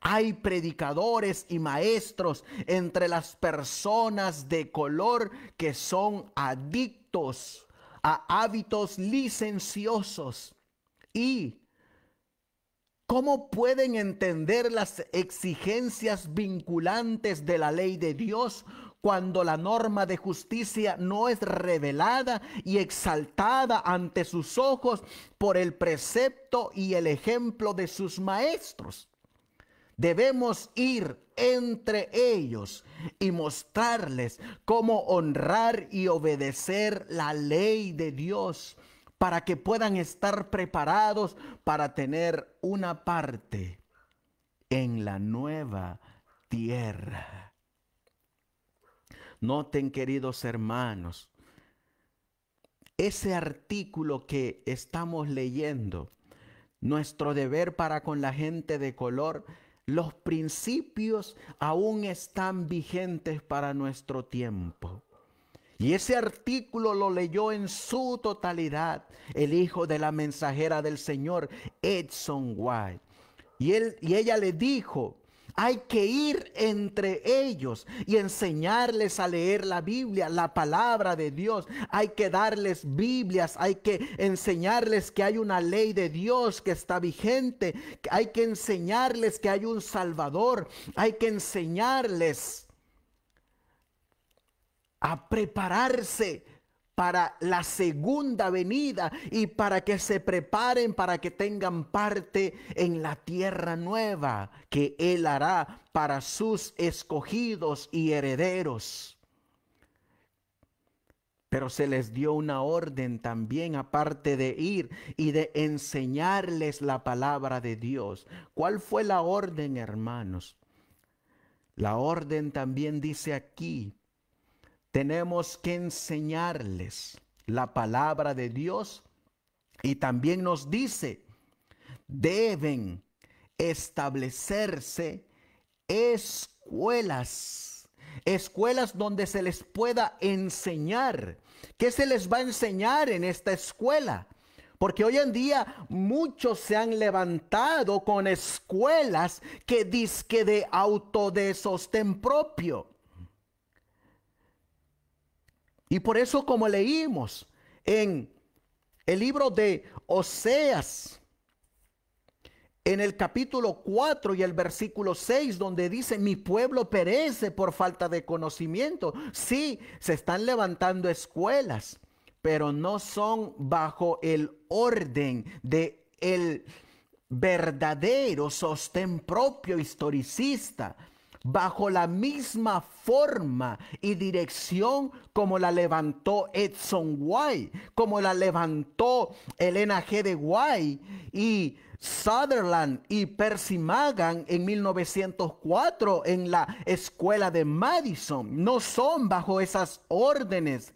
Hay predicadores y maestros entre las personas de color que son adictos a hábitos licenciosos y ¿Cómo pueden entender las exigencias vinculantes de la ley de Dios cuando la norma de justicia no es revelada y exaltada ante sus ojos por el precepto y el ejemplo de sus maestros? Debemos ir entre ellos y mostrarles cómo honrar y obedecer la ley de Dios para que puedan estar preparados para tener una parte en la nueva tierra. Noten, queridos hermanos, ese artículo que estamos leyendo, nuestro deber para con la gente de color, los principios aún están vigentes para nuestro tiempo. Y ese artículo lo leyó en su totalidad el hijo de la mensajera del Señor, Edson White. Y, él, y ella le dijo, hay que ir entre ellos y enseñarles a leer la Biblia, la palabra de Dios. Hay que darles Biblias, hay que enseñarles que hay una ley de Dios que está vigente. Hay que enseñarles que hay un Salvador. Hay que enseñarles a prepararse para la segunda venida y para que se preparen, para que tengan parte en la tierra nueva que Él hará para sus escogidos y herederos. Pero se les dio una orden también, aparte de ir y de enseñarles la palabra de Dios. ¿Cuál fue la orden, hermanos? La orden también dice aquí, tenemos que enseñarles la palabra de Dios y también nos dice, deben establecerse escuelas, escuelas donde se les pueda enseñar. ¿Qué se les va a enseñar en esta escuela? Porque hoy en día muchos se han levantado con escuelas que disque de autodesostén propio. Y por eso como leímos en el libro de Oseas, en el capítulo 4 y el versículo 6, donde dice, mi pueblo perece por falta de conocimiento. Sí, se están levantando escuelas, pero no son bajo el orden de el verdadero sostén propio historicista bajo la misma forma y dirección como la levantó Edson White, como la levantó Elena G. de White y Sutherland y Percy Magan en 1904 en la escuela de Madison. No son bajo esas órdenes.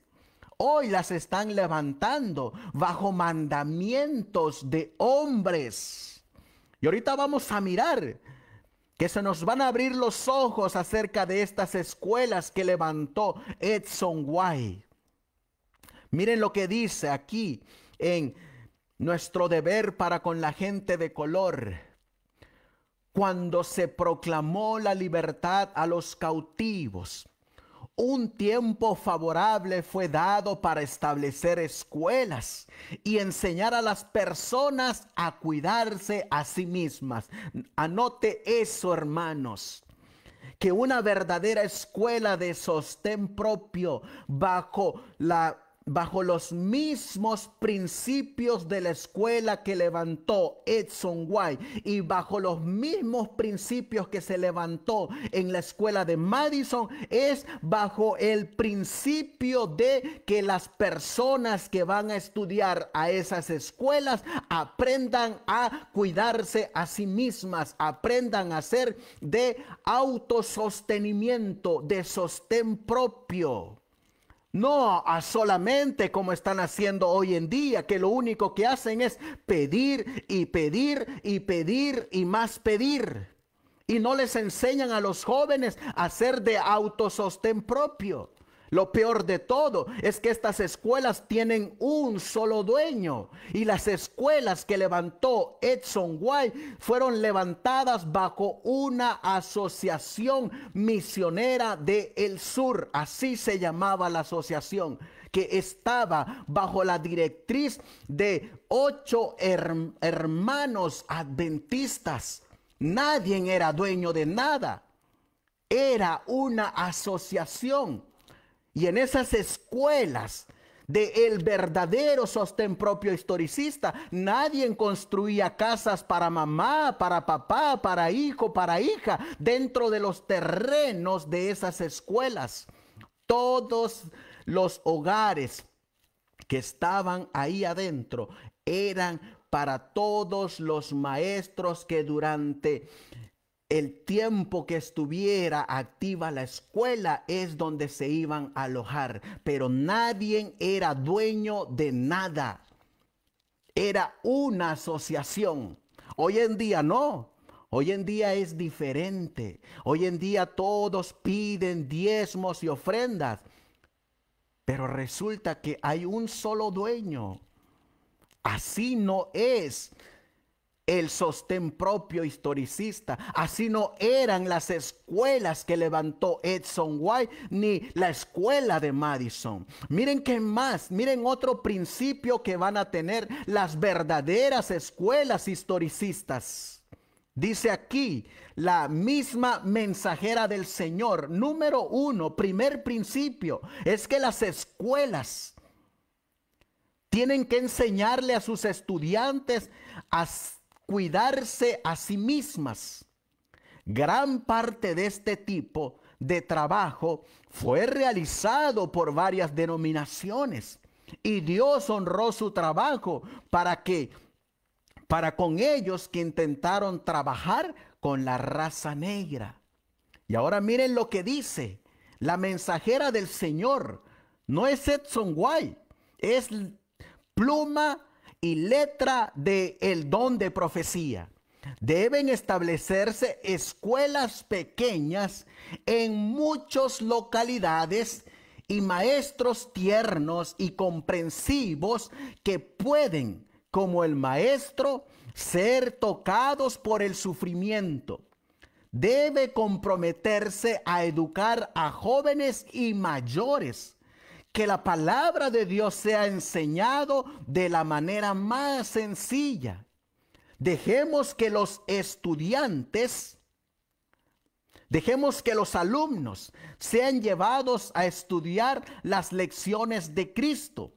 Hoy las están levantando bajo mandamientos de hombres. Y ahorita vamos a mirar que se nos van a abrir los ojos acerca de estas escuelas que levantó Edson White. Miren lo que dice aquí en nuestro deber para con la gente de color. Cuando se proclamó la libertad a los cautivos un tiempo favorable fue dado para establecer escuelas y enseñar a las personas a cuidarse a sí mismas. Anote eso, hermanos que una verdadera escuela de sostén propio bajo la bajo los mismos principios de la escuela que levantó Edson White y bajo los mismos principios que se levantó en la escuela de Madison, es bajo el principio de que las personas que van a estudiar a esas escuelas aprendan a cuidarse a sí mismas, aprendan a ser de autosostenimiento, de sostén propio. No a solamente como están haciendo hoy en día, que lo único que hacen es pedir y pedir y pedir y más pedir. Y no les enseñan a los jóvenes a ser de autosostén propio. Lo peor de todo es que estas escuelas tienen un solo dueño y las escuelas que levantó Edson White fueron levantadas bajo una asociación misionera de el sur, así se llamaba la asociación que estaba bajo la directriz de ocho hermanos adventistas. Nadie era dueño de nada. Era una asociación y en esas escuelas de el verdadero sostén propio historicista, nadie construía casas para mamá, para papá, para hijo, para hija, dentro de los terrenos de esas escuelas. Todos los hogares que estaban ahí adentro eran para todos los maestros que durante el tiempo que estuviera activa la escuela es donde se iban a alojar, pero nadie era dueño de nada. Era una asociación. Hoy en día no. Hoy en día es diferente. Hoy en día todos piden diezmos y ofrendas. Pero resulta que hay un solo dueño. Así no es el sostén propio historicista. Así no eran las escuelas que levantó Edson White ni la escuela de Madison. Miren qué más, miren otro principio que van a tener las verdaderas escuelas historicistas. Dice aquí la misma mensajera del Señor, número uno, primer principio, es que las escuelas tienen que enseñarle a sus estudiantes a cuidarse a sí mismas. Gran parte de este tipo de trabajo fue realizado por varias denominaciones y Dios honró su trabajo para que para con ellos que intentaron trabajar con la raza negra. Y ahora miren lo que dice la mensajera del Señor, no es Edson White, es pluma y letra de el don de profecía. Deben establecerse escuelas pequeñas en muchas localidades y maestros tiernos y comprensivos que pueden, como el maestro, ser tocados por el sufrimiento. Debe comprometerse a educar a jóvenes y mayores que la palabra de Dios sea enseñado de la manera más sencilla. Dejemos que los estudiantes, dejemos que los alumnos sean llevados a estudiar las lecciones de Cristo.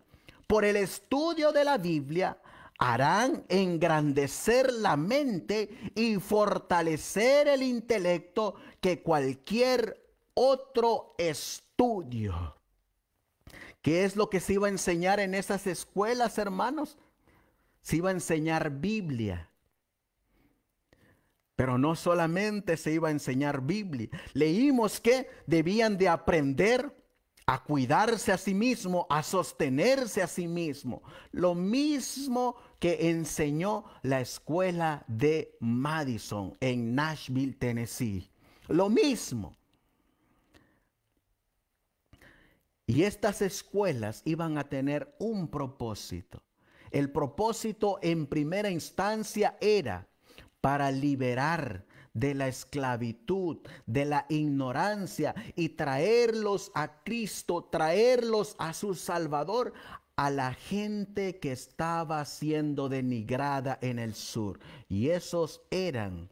Por el estudio de la Biblia harán engrandecer la mente y fortalecer el intelecto que cualquier otro estudio. ¿Qué es lo que se iba a enseñar en esas escuelas, hermanos? Se iba a enseñar Biblia. Pero no solamente se iba a enseñar Biblia. Leímos que debían de aprender a cuidarse a sí mismo, a sostenerse a sí mismo. Lo mismo que enseñó la escuela de Madison en Nashville, Tennessee. Lo mismo. Y estas escuelas iban a tener un propósito. El propósito en primera instancia era para liberar de la esclavitud, de la ignorancia y traerlos a Cristo, traerlos a su Salvador, a la gente que estaba siendo denigrada en el sur. Y esos eran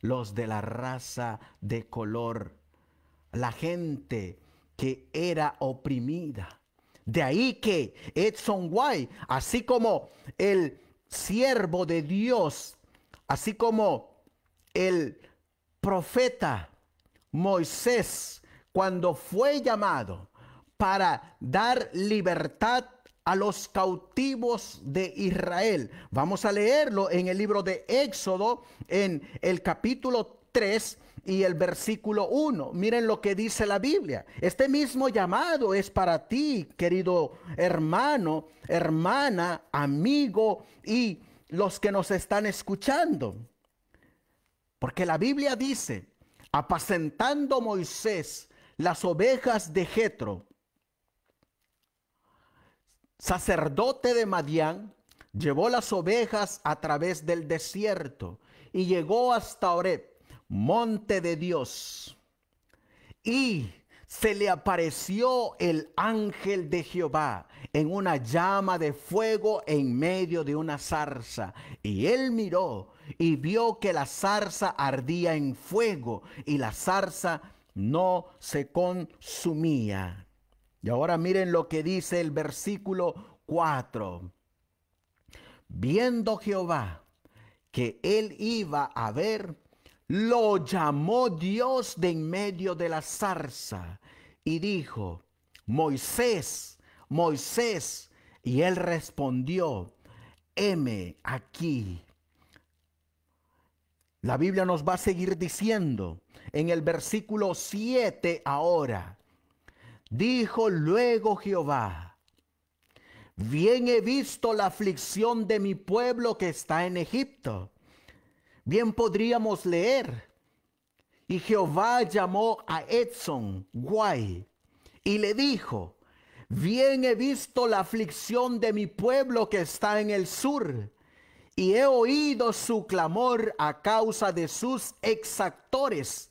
los de la raza de color, la gente que era oprimida. De ahí que Edson White, así como el siervo de Dios, así como el profeta Moisés, cuando fue llamado para dar libertad a los cautivos de Israel. Vamos a leerlo en el libro de Éxodo, en el capítulo 3, y el versículo 1. Miren lo que dice la Biblia. Este mismo llamado es para ti, querido hermano, hermana, amigo y los que nos están escuchando. Porque la Biblia dice, apacentando Moisés las ovejas de Jetro, sacerdote de Madián, llevó las ovejas a través del desierto y llegó hasta Oret monte de Dios. Y se le apareció el ángel de Jehová en una llama de fuego en medio de una zarza. Y él miró y vio que la zarza ardía en fuego y la zarza no se consumía. Y ahora miren lo que dice el versículo 4. Viendo Jehová que él iba a ver, lo llamó Dios de en medio de la zarza y dijo, Moisés, Moisés. Y él respondió, heme aquí. La Biblia nos va a seguir diciendo en el versículo 7 ahora. Dijo luego Jehová, bien he visto la aflicción de mi pueblo que está en Egipto Bien podríamos leer, y Jehová llamó a Edson Guay y le dijo, bien he visto la aflicción de mi pueblo que está en el sur, y he oído su clamor a causa de sus exactores,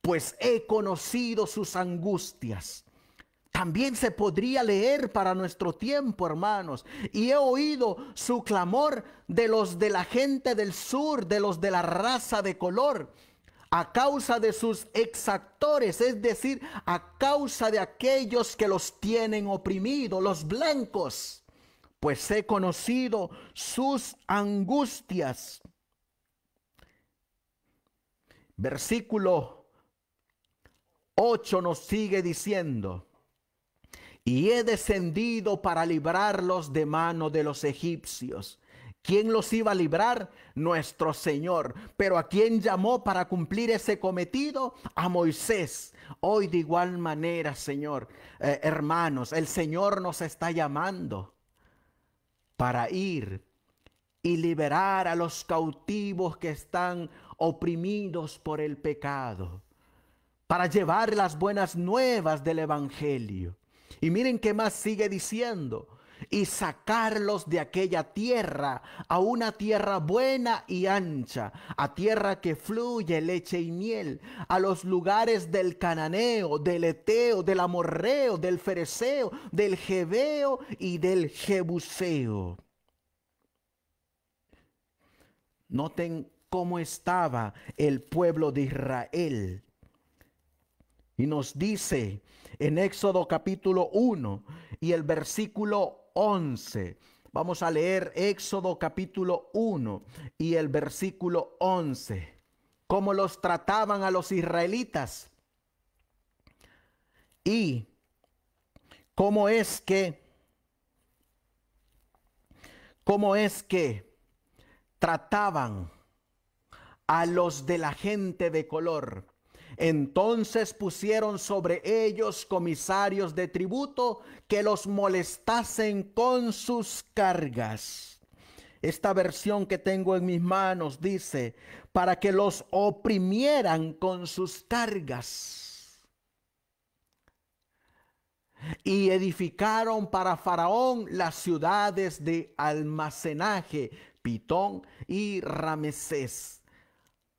pues he conocido sus angustias. También se podría leer para nuestro tiempo, hermanos. Y he oído su clamor de los de la gente del sur, de los de la raza de color, a causa de sus exactores, es decir, a causa de aquellos que los tienen oprimidos, los blancos. Pues he conocido sus angustias. Versículo 8 nos sigue diciendo y he descendido para librarlos de mano de los egipcios. ¿Quién los iba a librar? Nuestro Señor. Pero ¿a quién llamó para cumplir ese cometido? A Moisés. Hoy de igual manera, Señor, eh, hermanos, el Señor nos está llamando para ir y liberar a los cautivos que están oprimidos por el pecado, para llevar las buenas nuevas del Evangelio. Y miren qué más sigue diciendo. Y sacarlos de aquella tierra a una tierra buena y ancha, a tierra que fluye leche y miel, a los lugares del cananeo, del eteo, del amorreo, del fereceo, del jebeo y del jebuseo. Noten cómo estaba el pueblo de Israel. Y nos dice en Éxodo capítulo 1 y el versículo 11. Vamos a leer Éxodo capítulo 1 y el versículo 11. Cómo los trataban a los israelitas y cómo es que cómo es que trataban a los de la gente de color. Entonces pusieron sobre ellos comisarios de tributo que los molestasen con sus cargas. Esta versión que tengo en mis manos dice, para que los oprimieran con sus cargas. Y edificaron para Faraón las ciudades de almacenaje, Pitón y Ramesés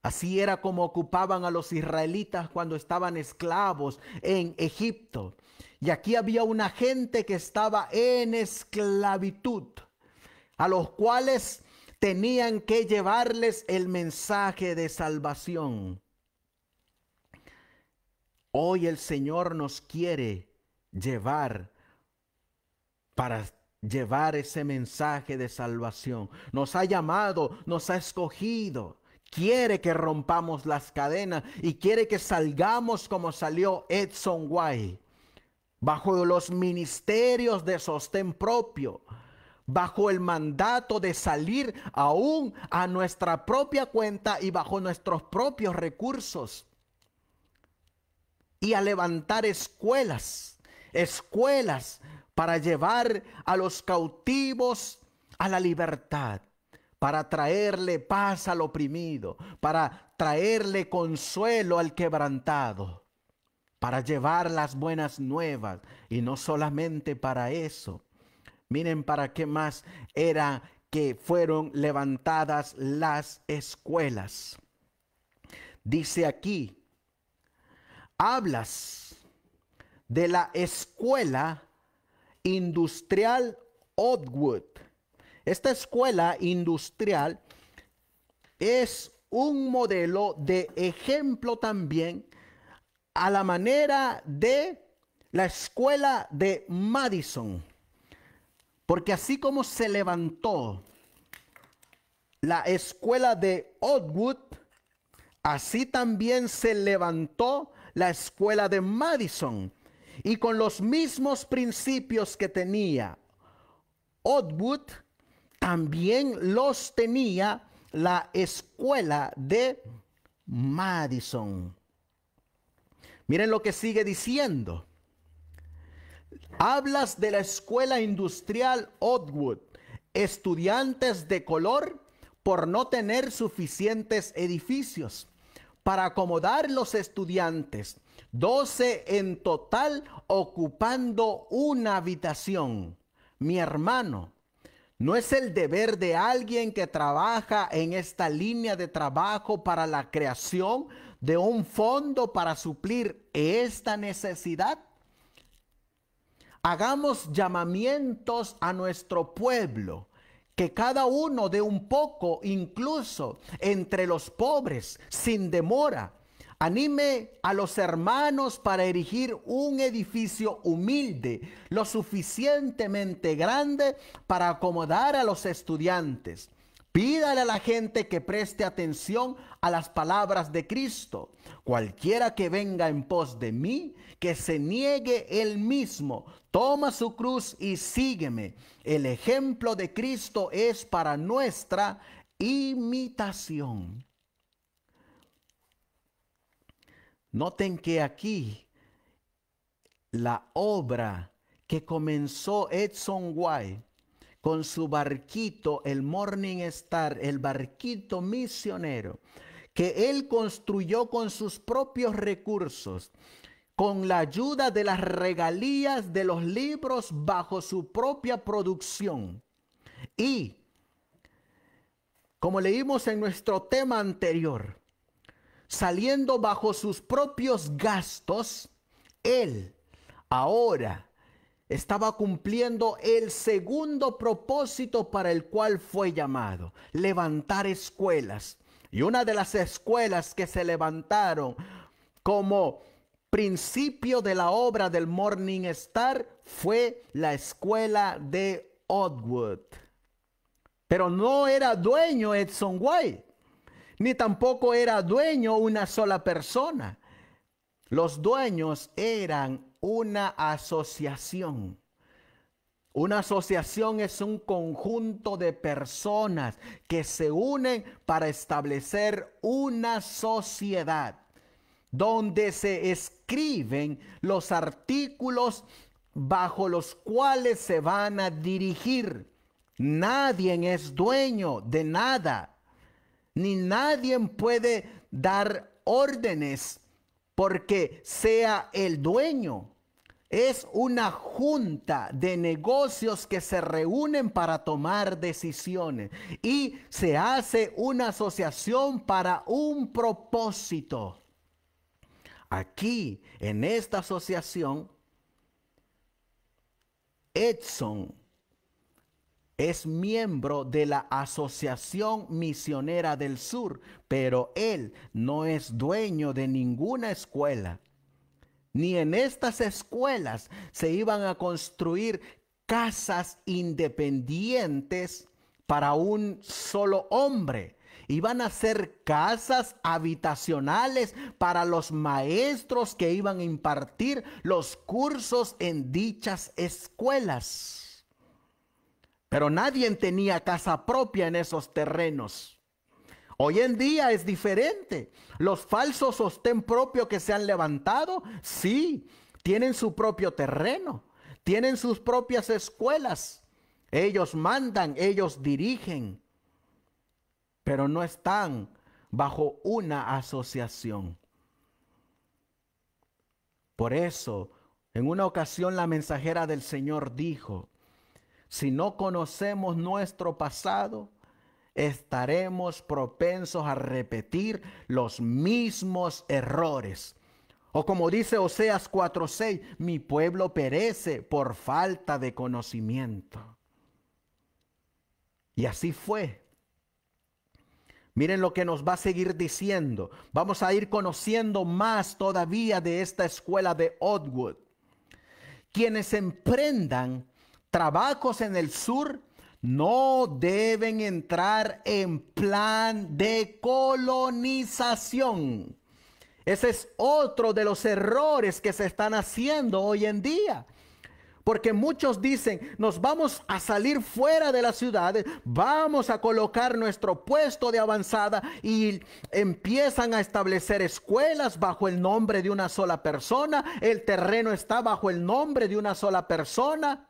Así era como ocupaban a los israelitas cuando estaban esclavos en Egipto. Y aquí había una gente que estaba en esclavitud, a los cuales tenían que llevarles el mensaje de salvación. Hoy el Señor nos quiere llevar para llevar ese mensaje de salvación. Nos ha llamado, nos ha escogido quiere que rompamos las cadenas y quiere que salgamos como salió Edson White, bajo los ministerios de sostén propio, bajo el mandato de salir aún a nuestra propia cuenta y bajo nuestros propios recursos y a levantar escuelas, escuelas para llevar a los cautivos a la libertad para traerle paz al oprimido, para traerle consuelo al quebrantado, para llevar las buenas nuevas. Y no solamente para eso. Miren para qué más era que fueron levantadas las escuelas. Dice aquí, hablas de la escuela industrial Oddwood esta escuela industrial es un modelo de ejemplo también a la manera de la escuela de Madison. Porque así como se levantó la escuela de Oddwood, así también se levantó la escuela de Madison. Y con los mismos principios que tenía Oddwood, también los tenía la escuela de Madison. Miren lo que sigue diciendo. Hablas de la escuela industrial Oddwood, estudiantes de color por no tener suficientes edificios para acomodar los estudiantes, 12 en total ocupando una habitación. Mi hermano, no es el deber de alguien que trabaja en esta línea de trabajo para la creación de un fondo para suplir esta necesidad. Hagamos llamamientos a nuestro pueblo que cada uno dé un poco, incluso entre los pobres, sin demora, Anime a los hermanos para erigir un edificio humilde, lo suficientemente grande para acomodar a los estudiantes. Pídale a la gente que preste atención a las palabras de Cristo. Cualquiera que venga en pos de mí, que se niegue él mismo, toma su cruz y sígueme. El ejemplo de Cristo es para nuestra imitación. Noten que aquí la obra que comenzó Edson White con su barquito, el Morning Star, el barquito misionero, que él construyó con sus propios recursos, con la ayuda de las regalías de los libros bajo su propia producción. Y, como leímos en nuestro tema anterior, saliendo bajo sus propios gastos, él ahora estaba cumpliendo el segundo propósito para el cual fue llamado, levantar escuelas. Y una de las escuelas que se levantaron como principio de la obra del Morning Star fue la escuela de Odwood. Pero no era dueño Edson White ni tampoco era dueño una sola persona. Los dueños eran una asociación. Una asociación es un conjunto de personas que se unen para establecer una sociedad donde se escriben los artículos bajo los cuales se van a dirigir. Nadie es dueño de nada ni nadie puede dar órdenes porque sea el dueño. Es una junta de negocios que se reúnen para tomar decisiones y se hace una asociación para un propósito. Aquí, en esta asociación, Edson es miembro de la Asociación Misionera del Sur, pero él no es dueño de ninguna escuela. Ni en estas escuelas se iban a construir casas independientes para un solo hombre. Iban a ser casas habitacionales para los maestros que iban a impartir los cursos en dichas escuelas. Pero nadie tenía casa propia en esos terrenos. Hoy en día es diferente. Los falsos sostén propio que se han levantado, sí, tienen su propio terreno, tienen sus propias escuelas. Ellos mandan, ellos dirigen, pero no están bajo una asociación. Por eso, en una ocasión la mensajera del Señor dijo, si no conocemos nuestro pasado, estaremos propensos a repetir los mismos errores. O como dice Oseas 4:6, mi pueblo perece por falta de conocimiento. Y así fue. Miren lo que nos va a seguir diciendo. Vamos a ir conociendo más todavía de esta escuela de Odwood. Quienes emprendan trabajos en el sur no deben entrar en plan de colonización. Ese es otro de los errores que se están haciendo hoy en día. Porque muchos dicen, nos vamos a salir fuera de las ciudades, vamos a colocar nuestro puesto de avanzada y empiezan a establecer escuelas bajo el nombre de una sola persona, el terreno está bajo el nombre de una sola persona.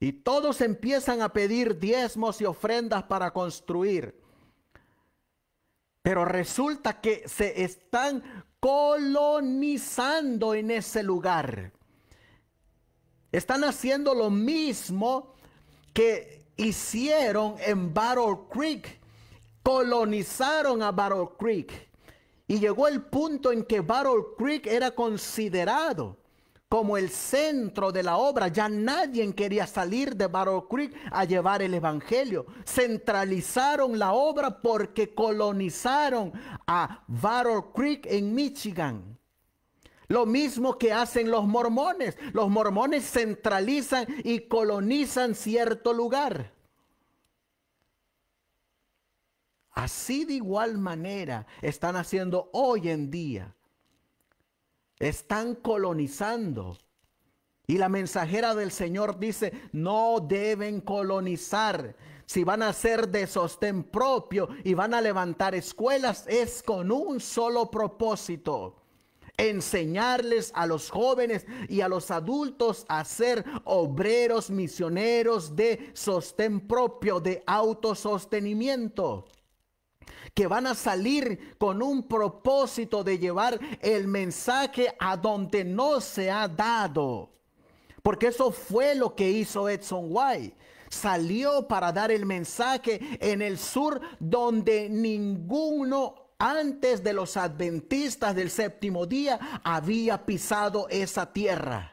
Y todos empiezan a pedir diezmos y ofrendas para construir. Pero resulta que se están colonizando en ese lugar. Están haciendo lo mismo que hicieron en Battle Creek. Colonizaron a Battle Creek. Y llegó el punto en que Battle Creek era considerado como el centro de la obra. Ya nadie quería salir de Barrow Creek a llevar el Evangelio. Centralizaron la obra porque colonizaron a Barrow Creek en Michigan. Lo mismo que hacen los mormones. Los mormones centralizan y colonizan cierto lugar. Así de igual manera están haciendo hoy en día están colonizando. Y la mensajera del Señor dice, no deben colonizar. Si van a ser de sostén propio y van a levantar escuelas, es con un solo propósito. Enseñarles a los jóvenes y a los adultos a ser obreros misioneros de sostén propio, de autosostenimiento que van a salir con un propósito de llevar el mensaje a donde no se ha dado. Porque eso fue lo que hizo Edson White. Salió para dar el mensaje en el sur donde ninguno antes de los adventistas del séptimo día había pisado esa tierra.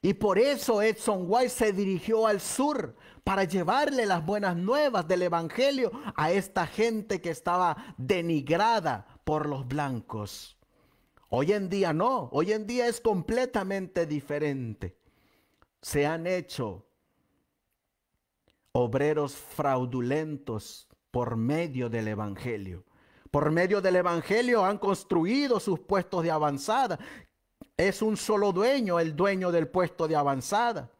Y por eso Edson White se dirigió al sur, para llevarle las buenas nuevas del Evangelio a esta gente que estaba denigrada por los blancos. Hoy en día no, hoy en día es completamente diferente. Se han hecho obreros fraudulentos por medio del Evangelio. Por medio del Evangelio han construido sus puestos de avanzada. Es un solo dueño, el dueño del puesto de avanzada.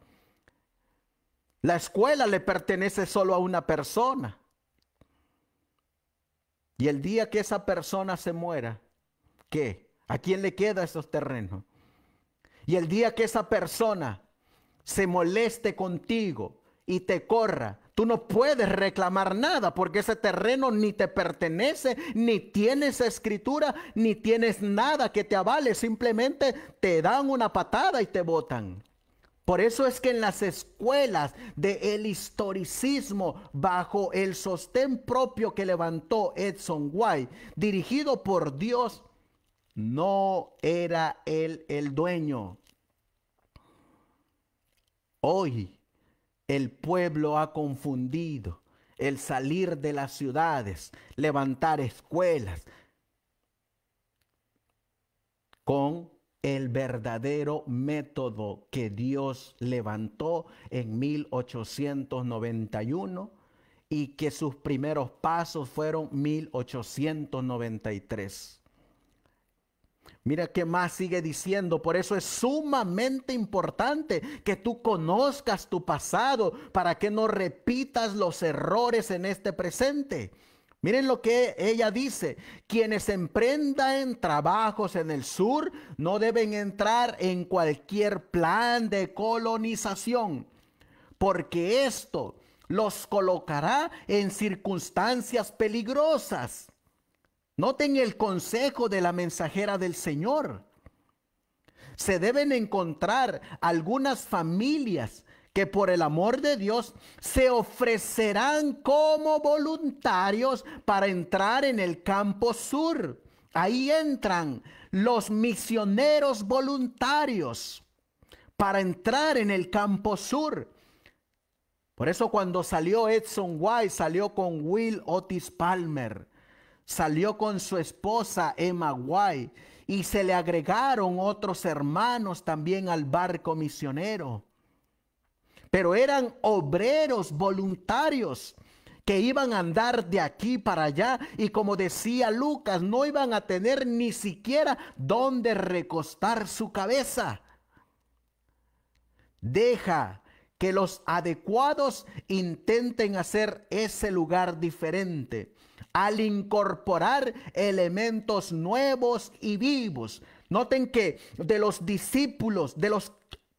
La escuela le pertenece solo a una persona. Y el día que esa persona se muera, ¿qué? ¿A quién le queda esos terrenos? Y el día que esa persona se moleste contigo y te corra, tú no puedes reclamar nada porque ese terreno ni te pertenece, ni tienes escritura, ni tienes nada que te avale. Simplemente te dan una patada y te botan. Por eso es que en las escuelas del el historicismo, bajo el sostén propio que levantó Edson White, dirigido por Dios, no era él el dueño. Hoy el pueblo ha confundido el salir de las ciudades, levantar escuelas, con el verdadero método que Dios levantó en 1891 y que sus primeros pasos fueron 1893. Mira qué más sigue diciendo. Por eso es sumamente importante que tú conozcas tu pasado para que no repitas los errores en este presente. Miren lo que ella dice, quienes emprendan trabajos en el sur no deben entrar en cualquier plan de colonización, porque esto los colocará en circunstancias peligrosas. Noten el consejo de la mensajera del Señor. Se deben encontrar algunas familias que por el amor de Dios se ofrecerán como voluntarios para entrar en el campo sur. Ahí entran los misioneros voluntarios para entrar en el campo sur. Por eso cuando salió Edson White, salió con Will Otis Palmer, salió con su esposa Emma White y se le agregaron otros hermanos también al barco misionero pero eran obreros voluntarios que iban a andar de aquí para allá y como decía Lucas, no iban a tener ni siquiera dónde recostar su cabeza. Deja que los adecuados intenten hacer ese lugar diferente al incorporar elementos nuevos y vivos. Noten que de los discípulos, de los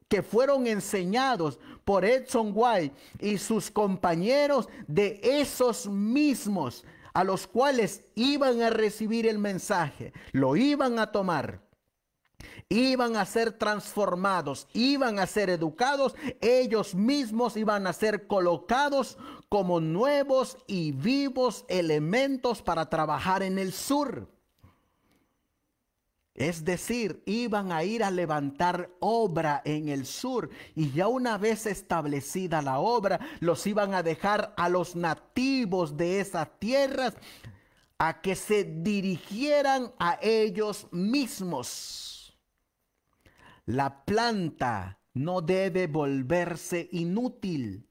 que fueron enseñados por Edson White y sus compañeros de esos mismos a los cuales iban a recibir el mensaje, lo iban a tomar iban a ser transformados, iban a ser educados, ellos mismos iban a ser colocados como nuevos y vivos elementos para trabajar en el sur. Es decir, iban a ir a levantar obra en el sur y ya una vez establecida la obra, los iban a dejar a los nativos de esas tierras a que se dirigieran a ellos mismos. La planta no debe volverse inútil.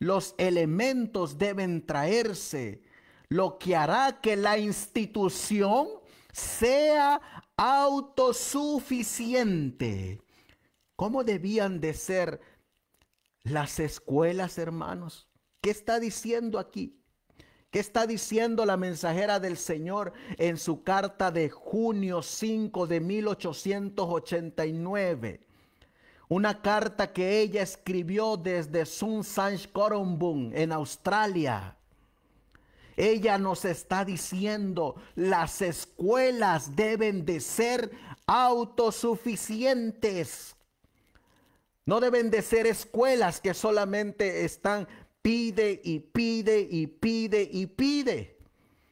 Los elementos deben traerse, lo que hará que la institución sea autosuficiente. ¿Cómo debían de ser las escuelas, hermanos? ¿Qué está diciendo aquí? ¿Qué está diciendo la mensajera del Señor en su carta de junio 5 de 1889? Una carta que ella escribió desde Sunshine en Australia. Ella nos está diciendo, las escuelas deben de ser autosuficientes. No deben de ser escuelas que solamente están pide y pide y pide y pide.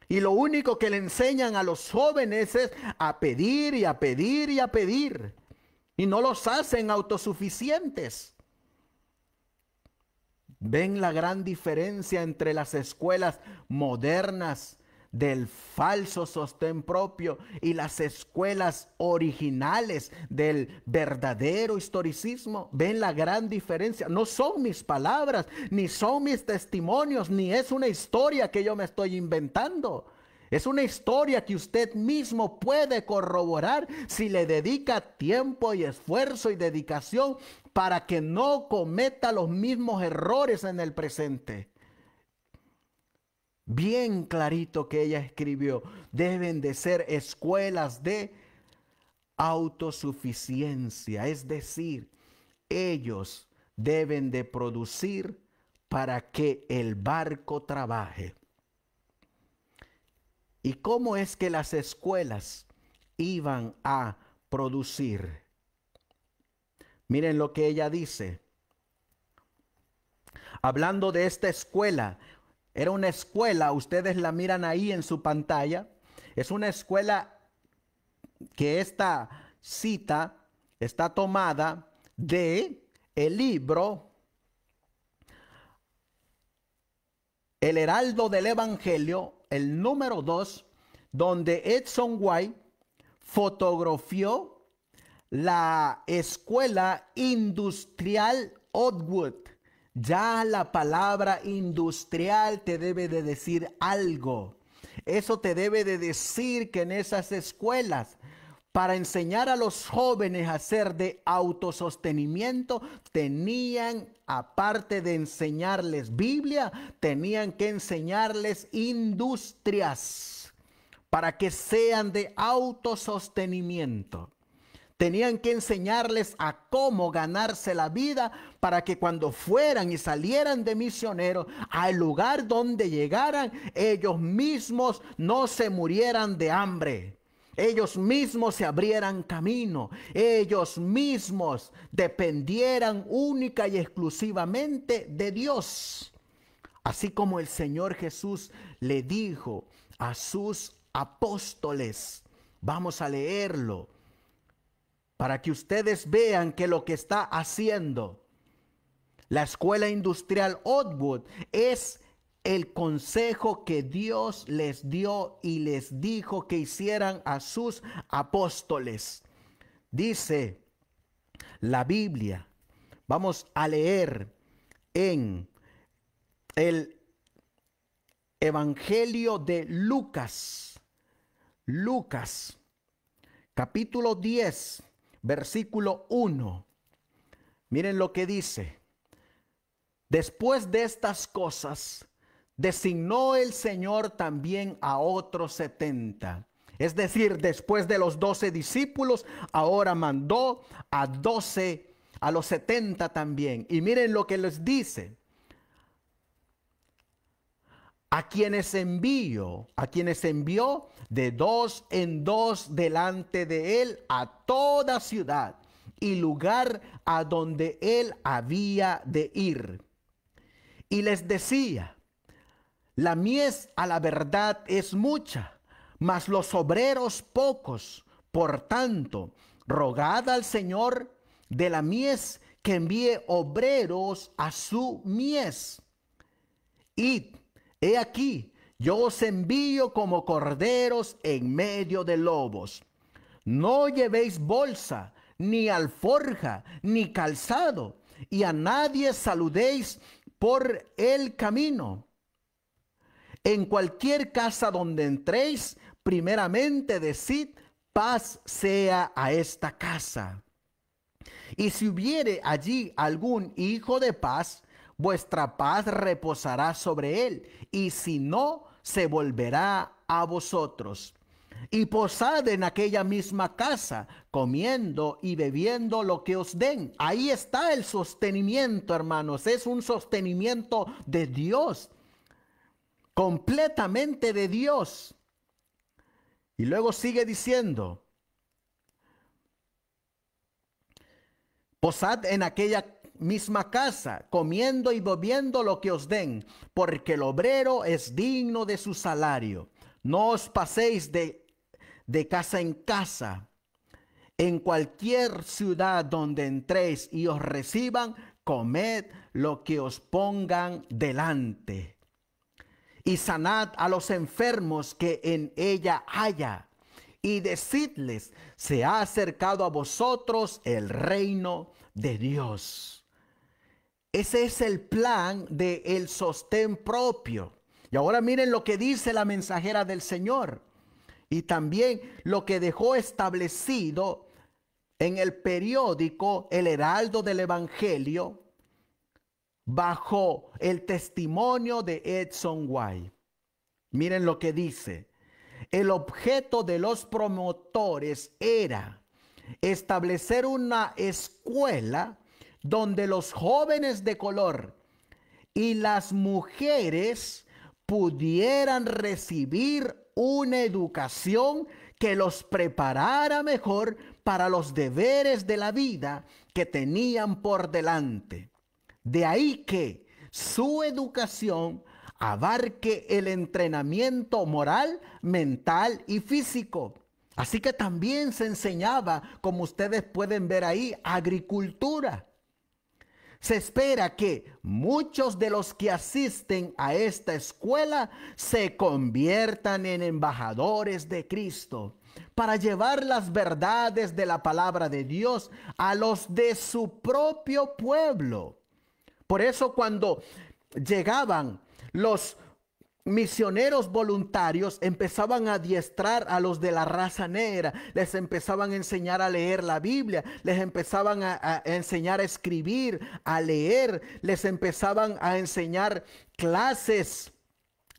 Y lo único que le enseñan a los jóvenes es a pedir y a pedir y a pedir. Y no los hacen autosuficientes. Ven la gran diferencia entre las escuelas modernas del falso sostén propio y las escuelas originales del verdadero historicismo. Ven la gran diferencia. No son mis palabras, ni son mis testimonios, ni es una historia que yo me estoy inventando. Es una historia que usted mismo puede corroborar si le dedica tiempo y esfuerzo y dedicación para que no cometa los mismos errores en el presente. Bien clarito que ella escribió, deben de ser escuelas de autosuficiencia, es decir, ellos deben de producir para que el barco trabaje. ¿Y cómo es que las escuelas iban a producir? Miren lo que ella dice. Hablando de esta escuela, era una escuela, ustedes la miran ahí en su pantalla, es una escuela que esta cita está tomada de el libro El Heraldo del Evangelio, el número 2, donde Edson White fotografió la escuela industrial Otwood. Ya la palabra industrial te debe de decir algo. Eso te debe de decir que en esas escuelas, para enseñar a los jóvenes a ser de autosostenimiento, tenían, aparte de enseñarles Biblia, tenían que enseñarles industrias para que sean de autosostenimiento. Tenían que enseñarles a cómo ganarse la vida para que cuando fueran y salieran de misioneros al lugar donde llegaran, ellos mismos no se murieran de hambre. Ellos mismos se abrieran camino. Ellos mismos dependieran única y exclusivamente de Dios. Así como el Señor Jesús le dijo a sus apóstoles, vamos a leerlo para que ustedes vean que lo que está haciendo la escuela industrial Oddwood es el consejo que Dios les dio y les dijo que hicieran a sus apóstoles. Dice la Biblia, vamos a leer en el Evangelio de Lucas, Lucas, capítulo 10, versículo 1. Miren lo que dice. Después de estas cosas, designó el Señor también a otros setenta. Es decir, después de los doce discípulos, ahora mandó a doce, a los setenta también. Y miren lo que les dice a quienes envío, a quienes envió de dos en dos delante de él a toda ciudad y lugar a donde él había de ir. Y les decía, la mies a la verdad es mucha, mas los obreros pocos. Por tanto, rogad al Señor de la mies que envíe obreros a su mies. Id He aquí, yo os envío como corderos en medio de lobos. No llevéis bolsa, ni alforja, ni calzado, y a nadie saludéis por el camino. En cualquier casa donde entréis, primeramente decid, paz sea a esta casa. Y si hubiere allí algún hijo de paz, vuestra paz reposará sobre él, y si no, se volverá a vosotros. Y posad en aquella misma casa, comiendo y bebiendo lo que os den. Ahí está el sostenimiento, hermanos. Es un sostenimiento de Dios, completamente de Dios. Y luego sigue diciendo, posad en aquella casa misma casa, comiendo y bebiendo lo que os den, porque el obrero es digno de su salario. No os paséis de, de casa en casa. En cualquier ciudad donde entréis y os reciban, comed lo que os pongan delante. Y sanad a los enfermos que en ella haya. Y decidles, se ha acercado a vosotros el reino de Dios. Ese es el plan del el sostén propio. Y ahora miren lo que dice la mensajera del Señor y también lo que dejó establecido en el periódico El Heraldo del Evangelio bajo el testimonio de Edson White. Miren lo que dice. El objeto de los promotores era establecer una escuela donde los jóvenes de color y las mujeres pudieran recibir una educación que los preparara mejor para los deberes de la vida que tenían por delante. De ahí que su educación abarque el entrenamiento moral, mental y físico. Así que también se enseñaba, como ustedes pueden ver ahí, agricultura, se espera que muchos de los que asisten a esta escuela se conviertan en embajadores de Cristo para llevar las verdades de la palabra de Dios a los de su propio pueblo. Por eso cuando llegaban los misioneros voluntarios empezaban a adiestrar a los de la raza negra, les empezaban a enseñar a leer la Biblia, les empezaban a, a enseñar a escribir, a leer, les empezaban a enseñar clases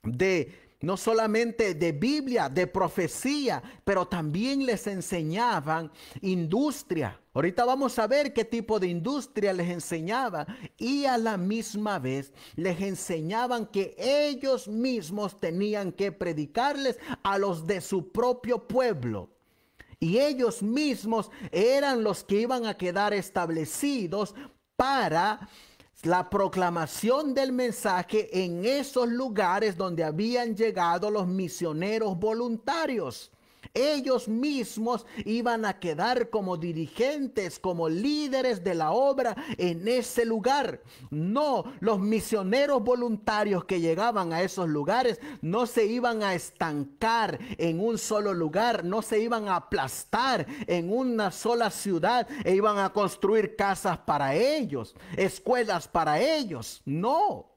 de no solamente de Biblia, de profecía, pero también les enseñaban industria Ahorita vamos a ver qué tipo de industria les enseñaba y a la misma vez les enseñaban que ellos mismos tenían que predicarles a los de su propio pueblo. Y ellos mismos eran los que iban a quedar establecidos para la proclamación del mensaje en esos lugares donde habían llegado los misioneros voluntarios. Ellos mismos iban a quedar como dirigentes, como líderes de la obra en ese lugar. No, los misioneros voluntarios que llegaban a esos lugares no se iban a estancar en un solo lugar, no se iban a aplastar en una sola ciudad e iban a construir casas para ellos, escuelas para ellos. No.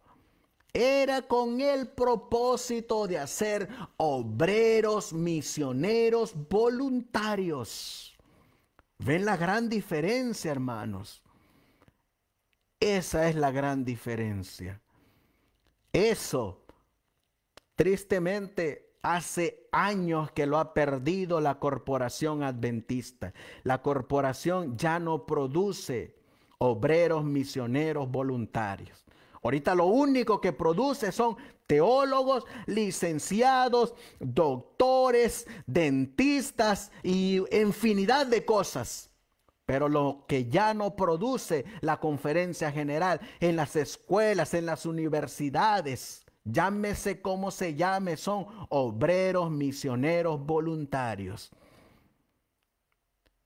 Era con el propósito de hacer obreros, misioneros, voluntarios. ¿Ven la gran diferencia, hermanos? Esa es la gran diferencia. Eso, tristemente, hace años que lo ha perdido la corporación adventista. La corporación ya no produce obreros, misioneros, voluntarios. Ahorita lo único que produce son teólogos, licenciados, doctores, dentistas y infinidad de cosas. Pero lo que ya no produce la conferencia general en las escuelas, en las universidades, llámese como se llame, son obreros, misioneros, voluntarios.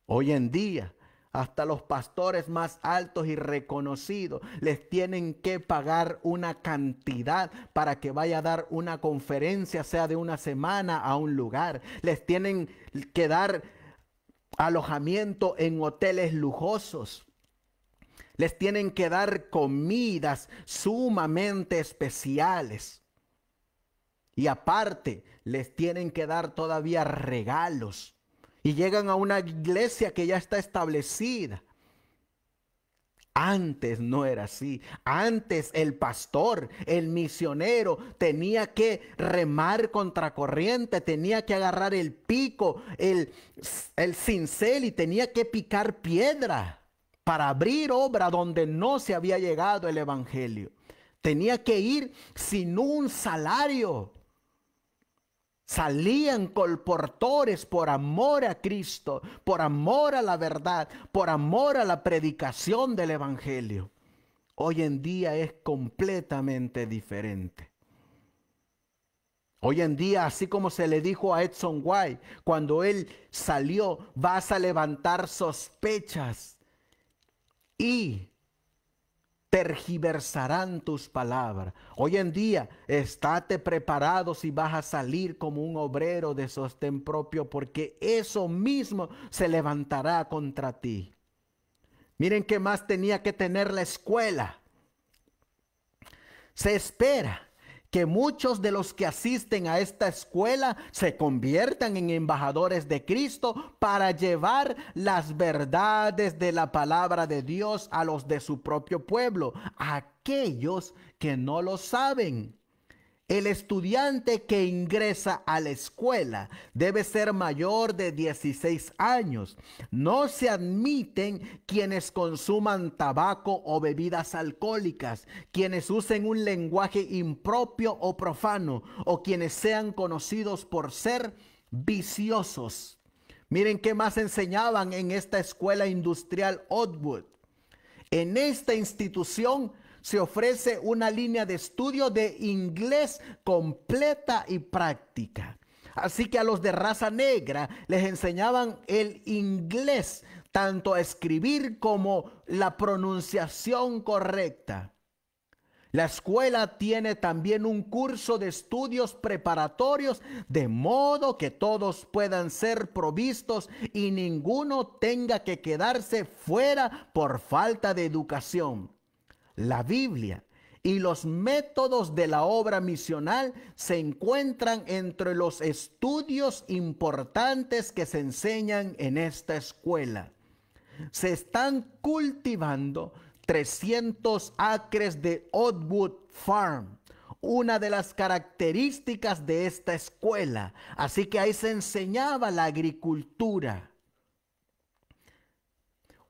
Hoy en día hasta los pastores más altos y reconocidos les tienen que pagar una cantidad para que vaya a dar una conferencia, sea de una semana a un lugar. Les tienen que dar alojamiento en hoteles lujosos. Les tienen que dar comidas sumamente especiales. Y aparte, les tienen que dar todavía regalos y llegan a una iglesia que ya está establecida. Antes no era así. Antes el pastor, el misionero, tenía que remar contracorriente, tenía que agarrar el pico, el, el cincel y tenía que picar piedra para abrir obra donde no se había llegado el Evangelio. Tenía que ir sin un salario. Salían colportores por amor a Cristo, por amor a la verdad, por amor a la predicación del Evangelio. Hoy en día es completamente diferente. Hoy en día, así como se le dijo a Edson White, cuando él salió, vas a levantar sospechas. Y tergiversarán tus palabras. Hoy en día, estate preparado si vas a salir como un obrero de sostén propio, porque eso mismo se levantará contra ti. Miren qué más tenía que tener la escuela. Se espera que muchos de los que asisten a esta escuela se conviertan en embajadores de Cristo para llevar las verdades de la palabra de Dios a los de su propio pueblo, aquellos que no lo saben. El estudiante que ingresa a la escuela debe ser mayor de 16 años. No se admiten quienes consuman tabaco o bebidas alcohólicas, quienes usen un lenguaje impropio o profano, o quienes sean conocidos por ser viciosos. Miren qué más enseñaban en esta escuela industrial Otwood. En esta institución se ofrece una línea de estudio de inglés completa y práctica. Así que a los de raza negra les enseñaban el inglés, tanto a escribir como la pronunciación correcta. La escuela tiene también un curso de estudios preparatorios, de modo que todos puedan ser provistos y ninguno tenga que quedarse fuera por falta de educación la Biblia y los métodos de la obra misional se encuentran entre los estudios importantes que se enseñan en esta escuela. Se están cultivando 300 acres de Oddwood Farm, una de las características de esta escuela. Así que ahí se enseñaba la agricultura.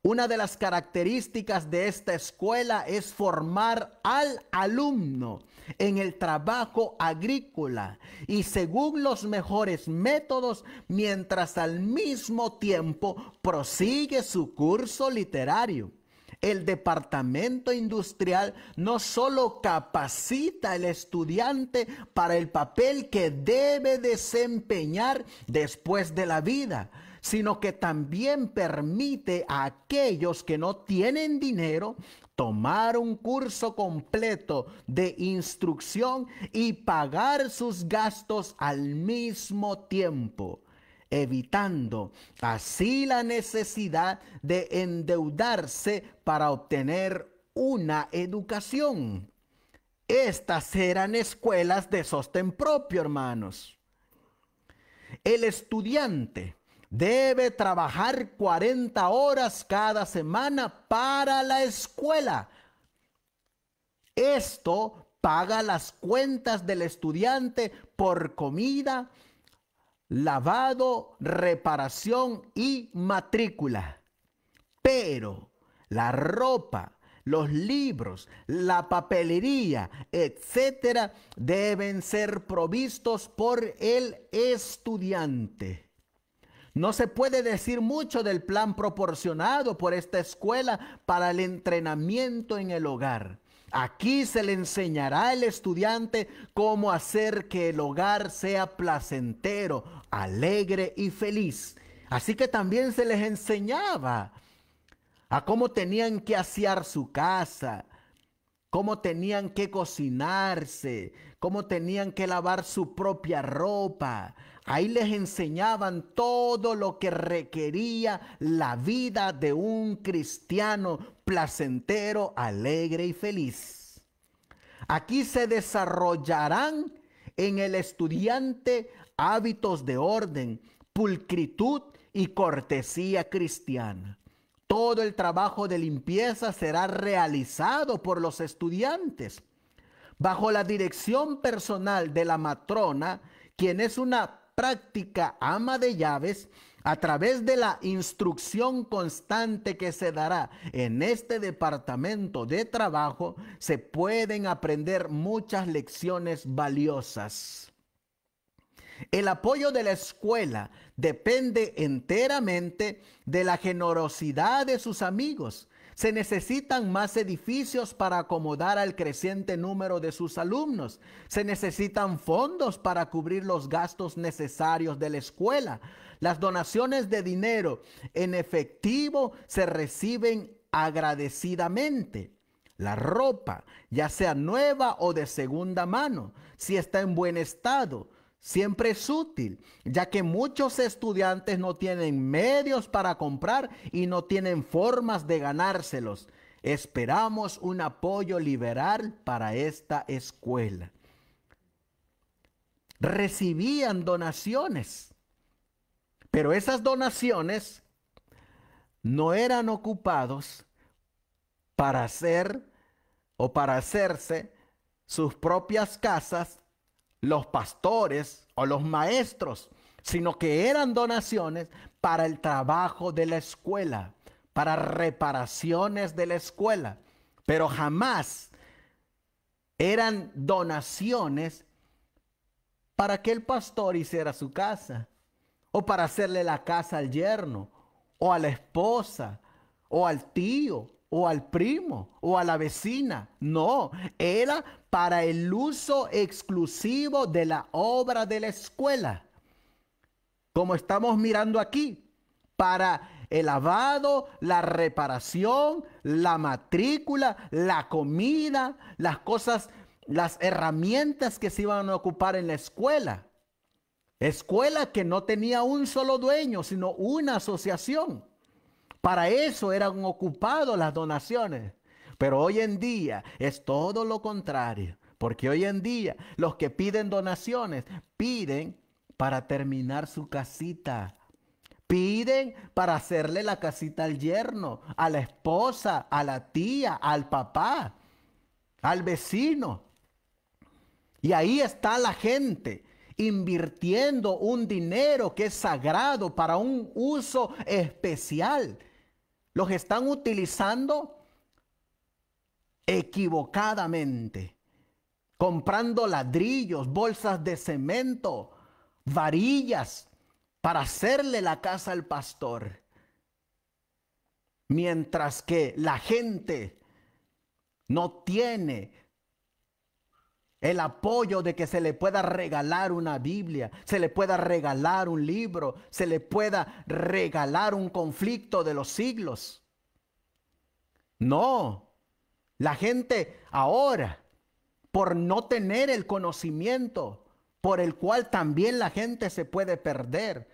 Una de las características de esta escuela es formar al alumno en el trabajo agrícola y según los mejores métodos, mientras al mismo tiempo prosigue su curso literario. El departamento industrial no solo capacita al estudiante para el papel que debe desempeñar después de la vida, sino que también permite a aquellos que no tienen dinero tomar un curso completo de instrucción y pagar sus gastos al mismo tiempo evitando así la necesidad de endeudarse para obtener una educación. Estas eran escuelas de sostén propio, hermanos. El estudiante debe trabajar 40 horas cada semana para la escuela. Esto paga las cuentas del estudiante por comida, lavado, reparación y matrícula. Pero la ropa, los libros, la papelería, etcétera, deben ser provistos por el estudiante. No se puede decir mucho del plan proporcionado por esta escuela para el entrenamiento en el hogar. Aquí se le enseñará al estudiante cómo hacer que el hogar sea placentero, alegre y feliz. Así que también se les enseñaba a cómo tenían que asear su casa, cómo tenían que cocinarse, cómo tenían que lavar su propia ropa, Ahí les enseñaban todo lo que requería la vida de un cristiano placentero, alegre y feliz. Aquí se desarrollarán en el estudiante hábitos de orden, pulcritud y cortesía cristiana. Todo el trabajo de limpieza será realizado por los estudiantes bajo la dirección personal de la matrona, quien es una práctica ama de llaves a través de la instrucción constante que se dará en este departamento de trabajo, se pueden aprender muchas lecciones valiosas. El apoyo de la escuela depende enteramente de la generosidad de sus amigos se necesitan más edificios para acomodar al creciente número de sus alumnos. Se necesitan fondos para cubrir los gastos necesarios de la escuela. Las donaciones de dinero en efectivo se reciben agradecidamente. La ropa, ya sea nueva o de segunda mano, si está en buen estado, siempre es útil, ya que muchos estudiantes no tienen medios para comprar y no tienen formas de ganárselos. Esperamos un apoyo liberal para esta escuela. Recibían donaciones, pero esas donaciones no eran ocupados para hacer o para hacerse sus propias casas los pastores o los maestros, sino que eran donaciones para el trabajo de la escuela, para reparaciones de la escuela, pero jamás eran donaciones para que el pastor hiciera su casa, o para hacerle la casa al yerno, o a la esposa, o al tío, o al primo o a la vecina. No, era para el uso exclusivo de la obra de la escuela. Como estamos mirando aquí, para el lavado, la reparación, la matrícula, la comida, las cosas, las herramientas que se iban a ocupar en la escuela. Escuela que no tenía un solo dueño, sino una asociación. Para eso eran ocupados las donaciones. Pero hoy en día es todo lo contrario. Porque hoy en día los que piden donaciones piden para terminar su casita. Piden para hacerle la casita al yerno, a la esposa, a la tía, al papá, al vecino. Y ahí está la gente invirtiendo un dinero que es sagrado para un uso especial los están utilizando equivocadamente, comprando ladrillos, bolsas de cemento, varillas para hacerle la casa al pastor. Mientras que la gente no tiene el apoyo de que se le pueda regalar una Biblia, se le pueda regalar un libro, se le pueda regalar un conflicto de los siglos. No, la gente ahora, por no tener el conocimiento por el cual también la gente se puede perder,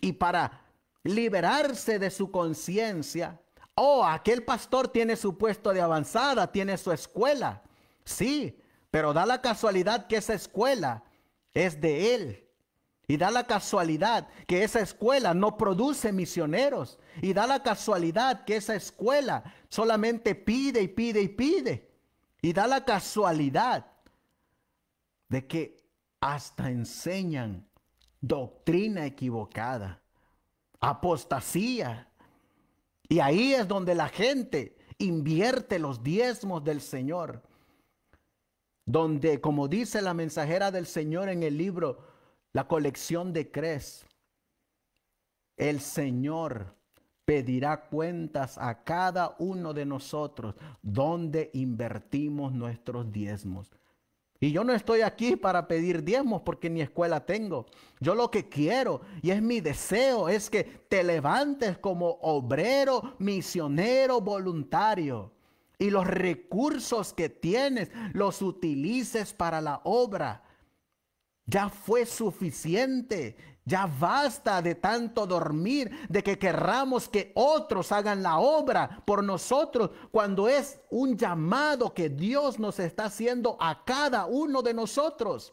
y para liberarse de su conciencia, oh, aquel pastor tiene su puesto de avanzada, tiene su escuela, sí, pero da la casualidad que esa escuela es de él. Y da la casualidad que esa escuela no produce misioneros. Y da la casualidad que esa escuela solamente pide y pide y pide. Y da la casualidad de que hasta enseñan doctrina equivocada, apostasía. Y ahí es donde la gente invierte los diezmos del Señor donde, como dice la mensajera del Señor en el libro, la colección de Cres, el Señor pedirá cuentas a cada uno de nosotros donde invertimos nuestros diezmos. Y yo no estoy aquí para pedir diezmos porque ni escuela tengo. Yo lo que quiero y es mi deseo es que te levantes como obrero, misionero, voluntario y los recursos que tienes los utilices para la obra. Ya fue suficiente. Ya basta de tanto dormir, de que querramos que otros hagan la obra por nosotros, cuando es un llamado que Dios nos está haciendo a cada uno de nosotros.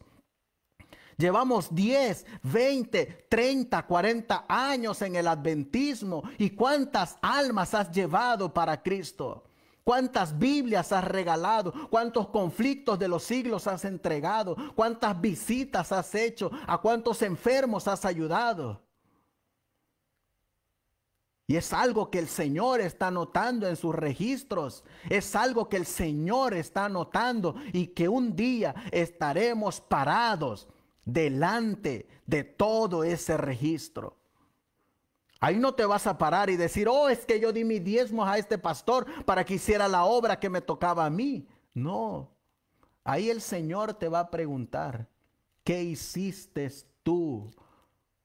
Llevamos 10, 20, 30, 40 años en el adventismo y cuántas almas has llevado para Cristo cuántas Biblias has regalado, cuántos conflictos de los siglos has entregado, cuántas visitas has hecho, a cuántos enfermos has ayudado. Y es algo que el Señor está notando en sus registros. Es algo que el Señor está notando y que un día estaremos parados delante de todo ese registro. Ahí no te vas a parar y decir, oh, es que yo di mi diezmo a este pastor para que hiciera la obra que me tocaba a mí. No. Ahí el Señor te va a preguntar, ¿qué hiciste tú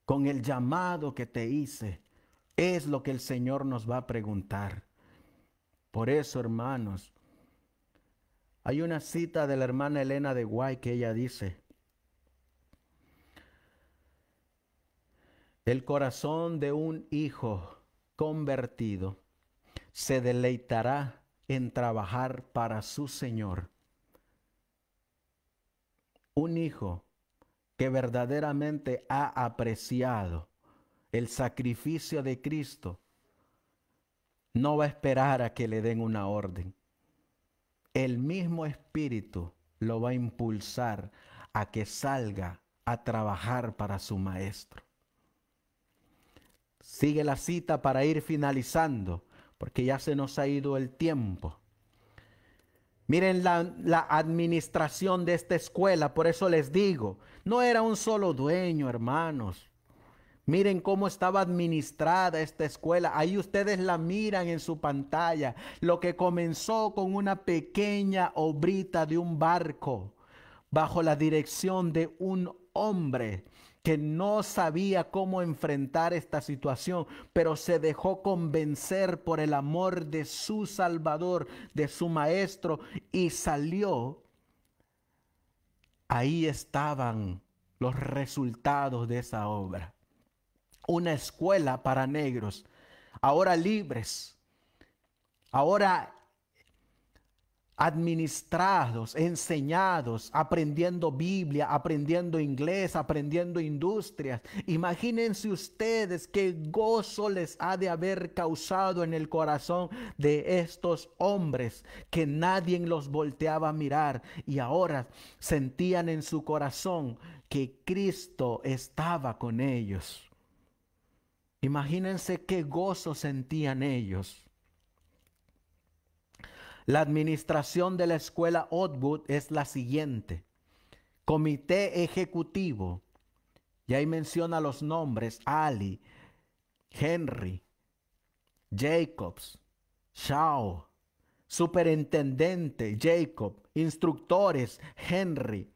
con el llamado que te hice? Es lo que el Señor nos va a preguntar. Por eso, hermanos, hay una cita de la hermana Elena de Guay que ella dice, El corazón de un hijo convertido se deleitará en trabajar para su Señor. Un hijo que verdaderamente ha apreciado el sacrificio de Cristo no va a esperar a que le den una orden. El mismo Espíritu lo va a impulsar a que salga a trabajar para su Maestro. Sigue la cita para ir finalizando, porque ya se nos ha ido el tiempo. Miren la, administración de esta escuela, por eso les digo, no era un solo dueño, hermanos. Miren cómo estaba administrada esta escuela. Ahí ustedes la miran en su pantalla. Lo que comenzó con una pequeña obrita de un barco bajo la dirección de un hombre que no sabía cómo enfrentar esta situación, pero se dejó convencer por el amor de su Salvador, de su Maestro, y salió. Ahí estaban los resultados de esa obra. Una escuela para negros, ahora libres, ahora administrados, enseñados, aprendiendo Biblia, aprendiendo inglés, aprendiendo industrias. Imagínense ustedes qué gozo les ha de haber causado en el corazón de estos hombres que nadie los volteaba a mirar y ahora sentían en su corazón que Cristo estaba con ellos. Imagínense qué gozo sentían ellos. La administración de la escuela Otwood es la siguiente. Comité Ejecutivo, y ahí menciona los nombres, Ali, Henry, Jacobs, Shao. Superintendente Jacob, instructores Henry,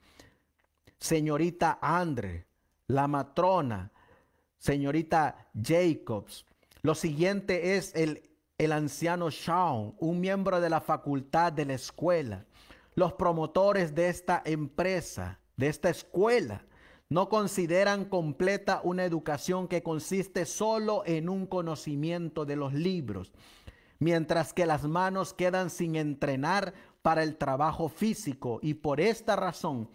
señorita Andre, la matrona, señorita Jacobs. Lo siguiente es el el anciano Shawn, un miembro de la facultad de la escuela, los promotores de esta empresa, de esta escuela, no consideran completa una educación que consiste solo en un conocimiento de los libros, mientras que las manos quedan sin entrenar para el trabajo físico y por esta razón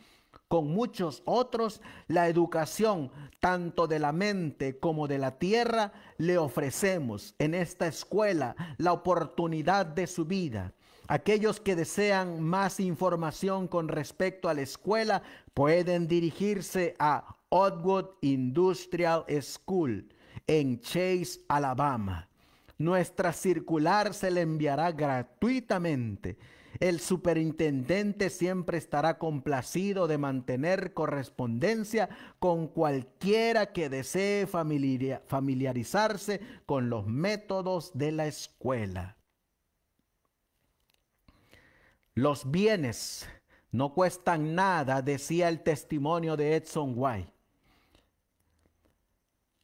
con muchos otros, la educación tanto de la mente como de la tierra, le ofrecemos en esta escuela la oportunidad de su vida. Aquellos que desean más información con respecto a la escuela pueden dirigirse a Odwood Industrial School en Chase, Alabama. Nuestra circular se le enviará gratuitamente el superintendente siempre estará complacido de mantener correspondencia con cualquiera que desee familiarizarse con los métodos de la escuela. Los bienes no cuestan nada, decía el testimonio de Edson White,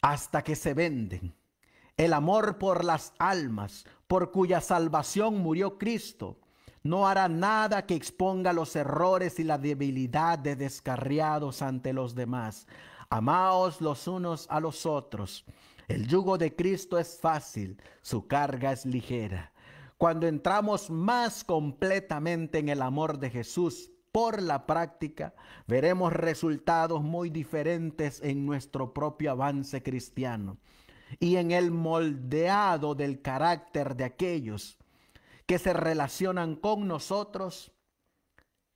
hasta que se venden. El amor por las almas, por cuya salvación murió Cristo, no hará nada que exponga los errores y la debilidad de descarriados ante los demás. Amaos los unos a los otros. El yugo de Cristo es fácil, su carga es ligera. Cuando entramos más completamente en el amor de Jesús por la práctica, veremos resultados muy diferentes en nuestro propio avance cristiano y en el moldeado del carácter de aquellos que se relacionan con nosotros.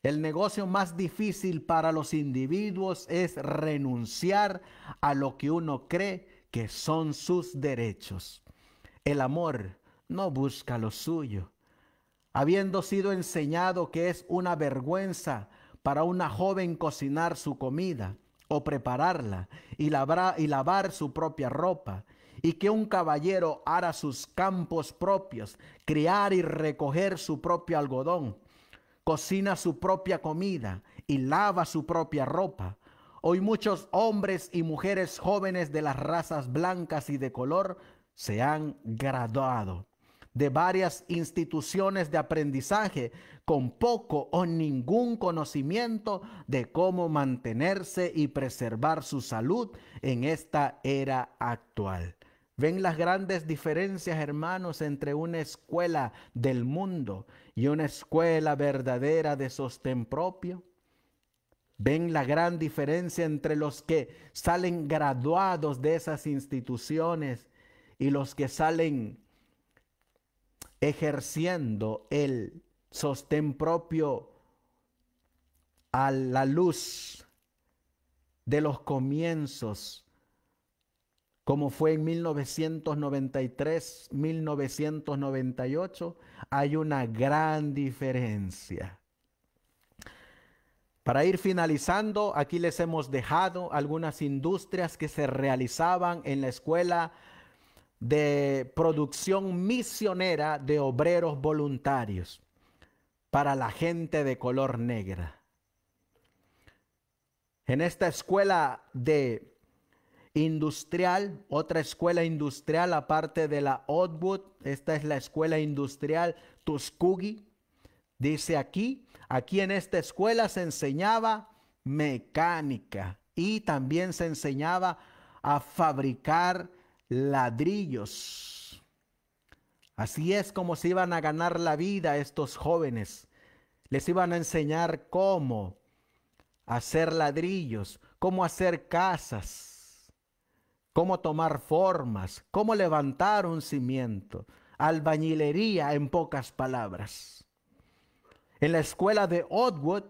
El negocio más difícil para los individuos es renunciar a lo que uno cree que son sus derechos. El amor no busca lo suyo. Habiendo sido enseñado que es una vergüenza para una joven cocinar su comida o prepararla y, y lavar su propia ropa, y que un caballero hará sus campos propios, criar y recoger su propio algodón, cocina su propia comida y lava su propia ropa. Hoy muchos hombres y mujeres jóvenes de las razas blancas y de color se han graduado de varias instituciones de aprendizaje con poco o ningún conocimiento de cómo mantenerse y preservar su salud en esta era actual. Ven las grandes diferencias, hermanos, entre una escuela del mundo y una escuela verdadera de sostén propio. Ven la gran diferencia entre los que salen graduados de esas instituciones y los que salen ejerciendo el sostén propio a la luz de los comienzos como fue en 1993, 1998, hay una gran diferencia. Para ir finalizando, aquí les hemos dejado algunas industrias que se realizaban en la escuela de producción misionera de obreros voluntarios para la gente de color negra. En esta escuela de industrial, otra escuela industrial aparte de la Oddwood. Esta es la escuela industrial Tuskegee. Dice aquí, aquí en esta escuela se enseñaba mecánica y también se enseñaba a fabricar ladrillos. Así es como se iban a ganar la vida estos jóvenes. Les iban a enseñar cómo hacer ladrillos, cómo hacer casas cómo tomar formas, cómo levantar un cimiento, albañilería en pocas palabras. En la escuela de Oddwood,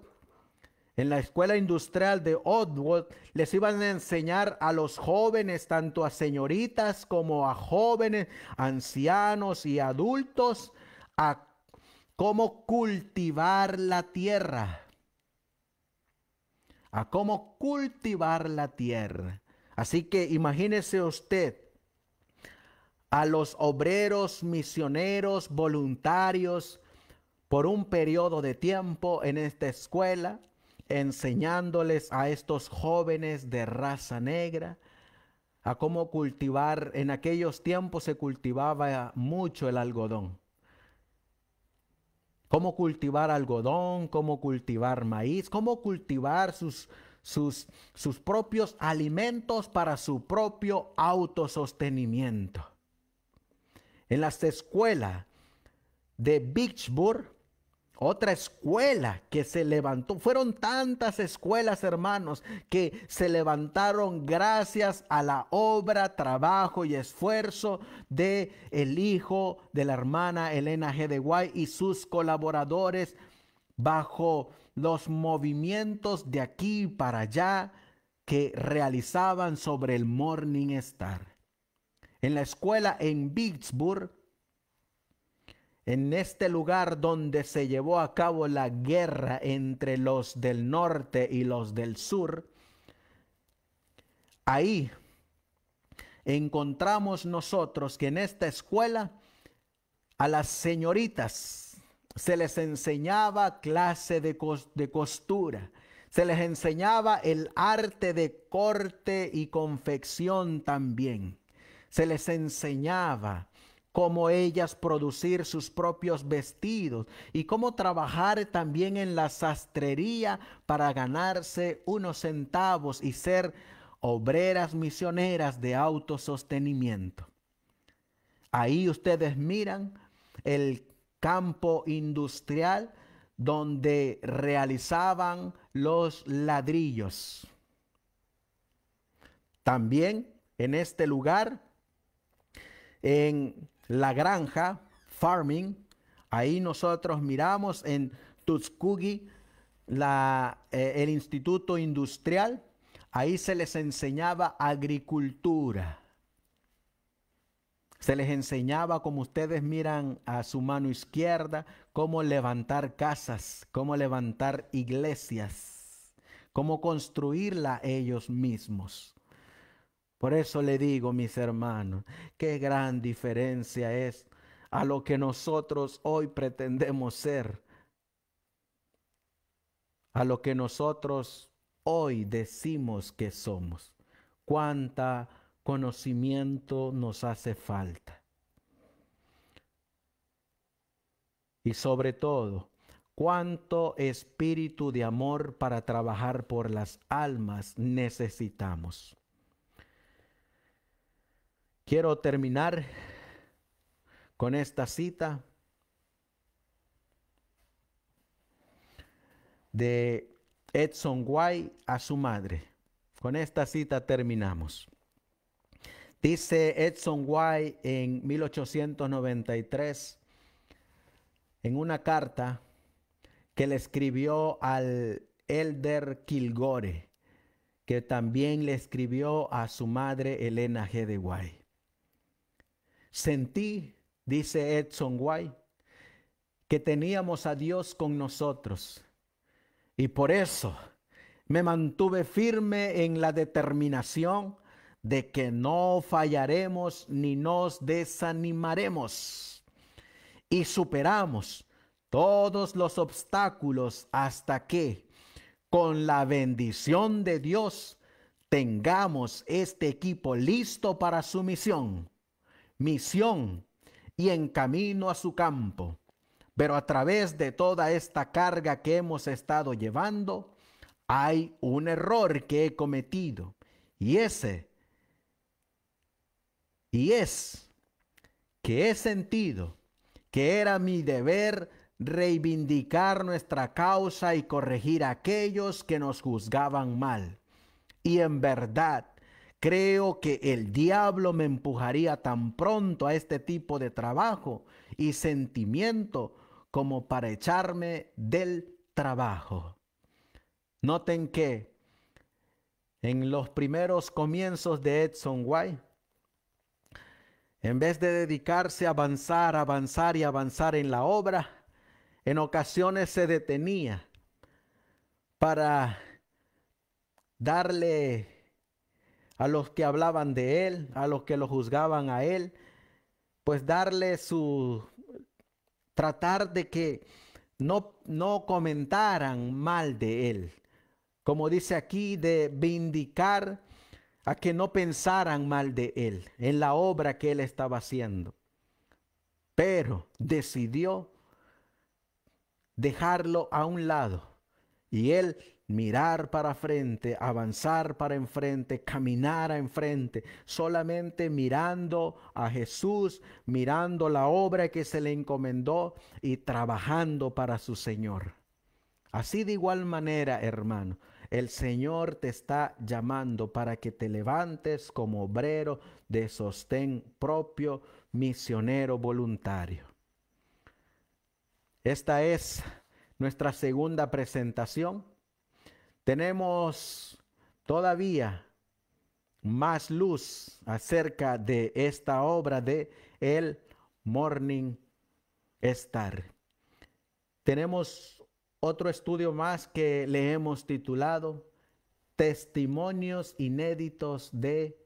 en la escuela industrial de Oddwood, les iban a enseñar a los jóvenes, tanto a señoritas como a jóvenes, ancianos y adultos, a cómo cultivar la tierra. A cómo cultivar la tierra. Así que imagínese usted a los obreros, misioneros, voluntarios por un periodo de tiempo en esta escuela, enseñándoles a estos jóvenes de raza negra a cómo cultivar. En aquellos tiempos se cultivaba mucho el algodón. Cómo cultivar algodón, cómo cultivar maíz, cómo cultivar sus, sus, sus propios alimentos para su propio autosostenimiento. En las escuelas de Vicksburg, otra escuela que se levantó. Fueron tantas escuelas, hermanos, que se levantaron gracias a la obra, trabajo y esfuerzo de el hijo de la hermana Elena G. de Guay y sus colaboradores bajo los movimientos de aquí para allá que realizaban sobre el Morning Star. En la escuela en Vicksburg, en este lugar donde se llevó a cabo la guerra entre los del norte y los del sur, ahí encontramos nosotros que en esta escuela a las señoritas se les enseñaba clase de, costura, se les enseñaba el arte de corte y confección también, se les enseñaba cómo ellas producir sus propios vestidos y cómo trabajar también en la sastrería para ganarse unos centavos y ser obreras misioneras de autosostenimiento. Ahí ustedes miran el campo industrial donde realizaban los ladrillos. También en este lugar, en la granja, farming, ahí nosotros miramos en Tuskegee eh, el Instituto Industrial, ahí se les enseñaba agricultura. Se les enseñaba, como ustedes miran a su mano izquierda, cómo levantar casas, cómo levantar iglesias, cómo construirla ellos mismos. Por eso le digo, mis hermanos, qué gran diferencia es a lo que nosotros hoy pretendemos ser, a lo que nosotros hoy decimos que somos. Cuánta conocimiento nos hace falta. Y sobre todo, cuánto espíritu de amor para trabajar por las almas necesitamos. Quiero terminar con esta cita de Edson White a su madre. Con esta cita terminamos. Dice Edson White en 1893, en una carta que le escribió al Elder Kilgore, que también le escribió a su madre Elena G. de White. Sentí, dice Edson White, que teníamos a Dios con nosotros y por eso me mantuve firme en la determinación de que no fallaremos ni nos desanimaremos y superamos todos los obstáculos hasta que, con la bendición de Dios, tengamos este equipo listo para su misión, misión y en camino a su campo. Pero a través de toda esta carga que hemos estado llevando, hay un error que he cometido y ese y es que he sentido que era mi deber reivindicar nuestra causa y corregir a aquellos que nos juzgaban mal. Y en verdad, creo que el diablo me empujaría tan pronto a este tipo de trabajo y sentimiento como para echarme del trabajo. Noten que en los primeros comienzos de Edson White, en vez de dedicarse a avanzar, avanzar y avanzar en la obra, en ocasiones se detenía para darle a los que hablaban de él, a los que lo juzgaban a él, pues darle su tratar de que no, no comentaran mal de él. Como dice aquí, de vindicar a que no pensaran mal de él en la obra que él estaba haciendo. Pero decidió dejarlo a un lado y él mirar para frente, avanzar para enfrente, caminar a enfrente, solamente mirando a Jesús, mirando la obra que se le encomendó y trabajando para su Señor. Así de igual manera, hermano, el Señor te está llamando para que te levantes como obrero de sostén propio, misionero voluntario. Esta es nuestra segunda presentación. Tenemos todavía más luz acerca de esta obra de el Morning Star. Tenemos otro estudio más que le hemos titulado Testimonios inéditos de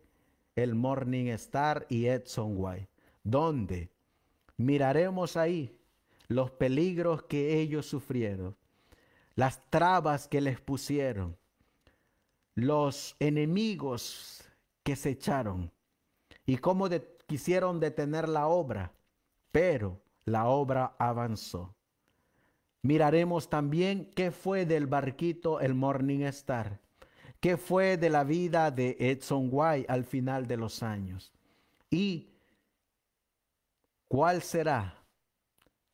el Morning Star y Edson White, donde miraremos ahí los peligros que ellos sufrieron, las trabas que les pusieron, los enemigos que se echaron y cómo quisieron detener la obra, pero la obra avanzó. Miraremos también qué fue del barquito el Morning Star, qué fue de la vida de Edson White al final de los años y cuál será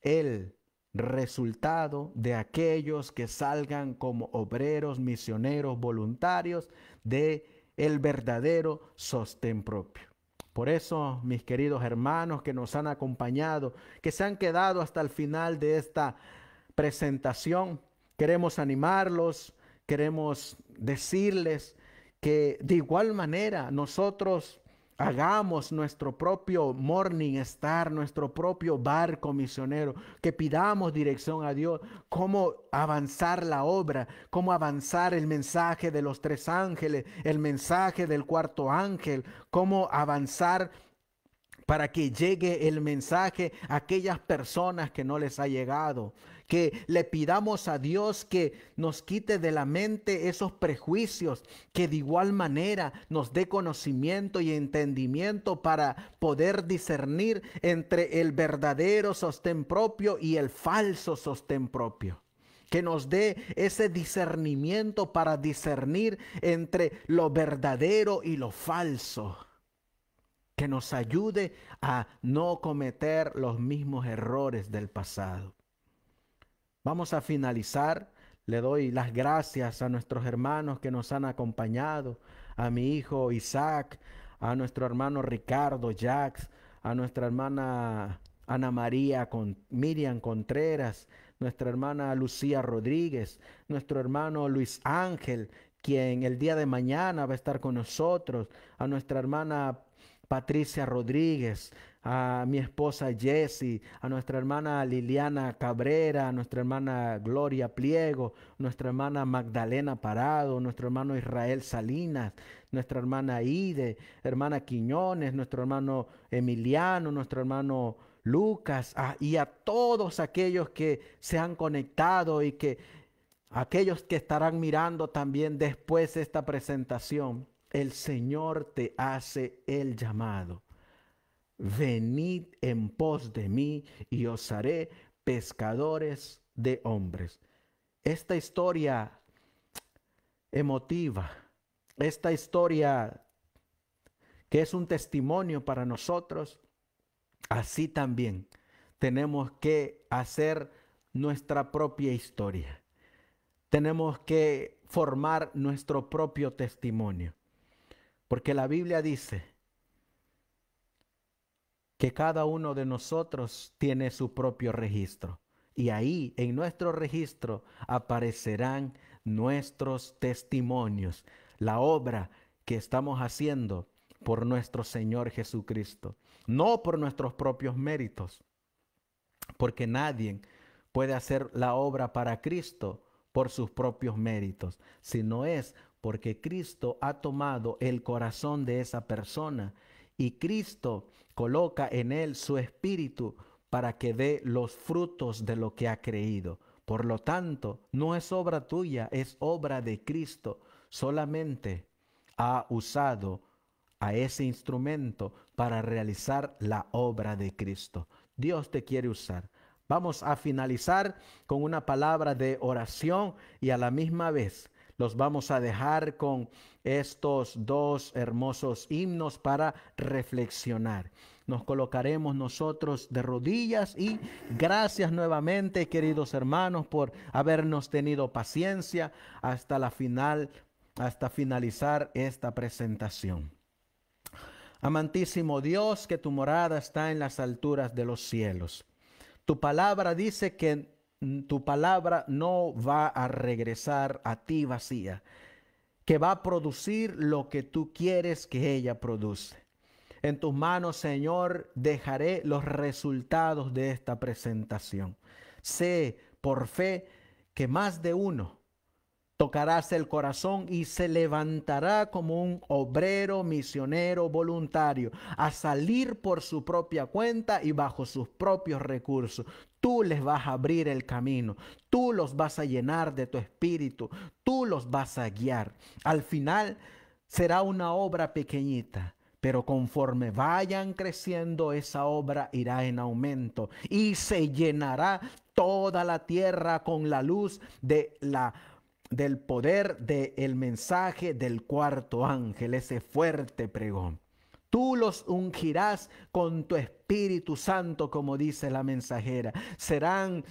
el resultado de aquellos que salgan como obreros, misioneros, voluntarios de el verdadero sostén propio. Por eso, mis queridos hermanos que nos han acompañado, que se han quedado hasta el final de esta presentación. Queremos animarlos, queremos decirles que de igual manera nosotros hagamos nuestro propio morning star, nuestro propio barco misionero, que pidamos dirección a Dios, cómo avanzar la obra, cómo avanzar el mensaje de los tres ángeles, el mensaje del cuarto ángel, cómo avanzar para que llegue el mensaje a aquellas personas que no les ha llegado que le pidamos a Dios que nos quite de la mente esos prejuicios, que de igual manera nos dé conocimiento y entendimiento para poder discernir entre el verdadero sostén propio y el falso sostén propio que nos dé ese discernimiento para discernir entre lo verdadero y lo falso, que nos ayude a no cometer los mismos errores del pasado. Vamos a finalizar. Le doy las gracias a nuestros hermanos que nos han acompañado, a mi hijo Isaac, a nuestro hermano Ricardo Jax, a nuestra hermana Ana María Miriam Contreras, nuestra hermana Lucía Rodríguez, nuestro hermano Luis Ángel, quien el día de mañana va a estar con nosotros, a nuestra hermana Patricia Rodríguez, a mi esposa Jessie, a nuestra hermana Liliana Cabrera, a nuestra hermana Gloria Pliego, nuestra hermana Magdalena Parado, nuestro hermano Israel Salinas, nuestra hermana Ide, hermana Quiñones, nuestro hermano Emiliano, nuestro hermano Lucas, ah, y a todos aquellos que se han conectado y que aquellos que estarán mirando también después esta presentación. El Señor te hace el llamado venid en pos de mí y os haré pescadores de hombres. Esta historia emotiva, esta historia que es un testimonio para nosotros, así también tenemos que hacer nuestra propia historia. Tenemos que formar nuestro propio testimonio. Porque la Biblia dice, cada uno de nosotros tiene su propio registro. Y ahí, en nuestro registro, aparecerán nuestros testimonios, la obra que estamos haciendo por nuestro Señor Jesucristo, no por nuestros propios méritos, porque nadie puede hacer la obra para Cristo por sus propios méritos, sino es porque Cristo ha tomado el corazón de esa persona y Cristo coloca en él su espíritu para que dé los frutos de lo que ha creído. Por lo tanto, no es obra tuya, es obra de Cristo. Solamente ha usado a ese instrumento para realizar la obra de Cristo. Dios te quiere usar. Vamos a finalizar con una palabra de oración y a la misma vez los vamos a dejar con estos dos hermosos himnos para reflexionar. Nos colocaremos nosotros de rodillas y gracias nuevamente, queridos hermanos, por habernos tenido paciencia hasta la final, hasta finalizar esta presentación. Amantísimo Dios, que tu morada está en las alturas de los cielos. Tu palabra dice que tu palabra no va a regresar a ti vacía, que va a producir lo que tú quieres que ella produce. En tus manos, Señor, dejaré los resultados de esta presentación. Sé por fe que más de uno Tocarás el corazón y se levantará como un obrero, misionero, voluntario, a salir por su propia cuenta y bajo sus propios recursos. Tú les vas a abrir el camino, tú los vas a llenar de tu espíritu, tú los vas a guiar. Al final será una obra pequeñita, pero conforme vayan creciendo, esa obra irá en aumento y se llenará toda la tierra con la luz de la del poder del mensaje del cuarto ángel, ese fuerte pregón. Tú los ungirás con tu Espíritu Santo, como dice la mensajera. Serán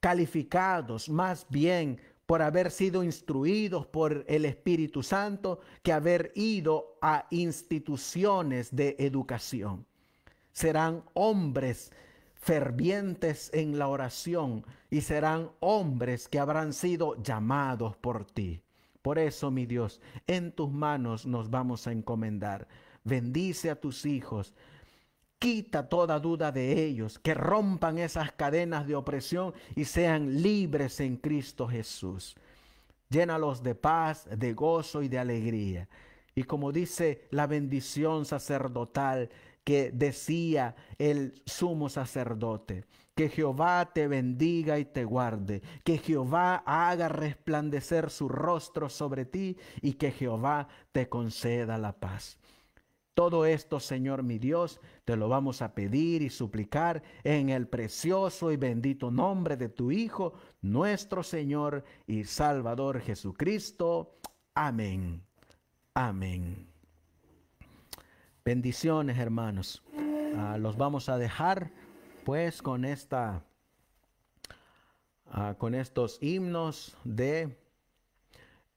calificados más bien por haber sido instruidos por el Espíritu Santo que haber ido a instituciones de educación. Serán hombres fervientes en la oración y serán hombres que habrán sido llamados por ti. Por eso, mi Dios, en tus manos nos vamos a encomendar. Bendice a tus hijos. Quita toda duda de ellos, que rompan esas cadenas de opresión y sean libres en Cristo Jesús. Llénalos de paz, de gozo y de alegría. Y como dice la bendición sacerdotal, que decía el sumo sacerdote. Que Jehová te bendiga y te guarde. Que Jehová haga resplandecer su rostro sobre ti y que Jehová te conceda la paz. Todo esto, Señor mi Dios, te lo vamos a pedir y suplicar en el precioso y bendito nombre de tu Hijo, nuestro Señor y Salvador Jesucristo. Amén. Amén. Bendiciones, hermanos. Ah, los vamos a dejar pues con esta ah, con estos himnos de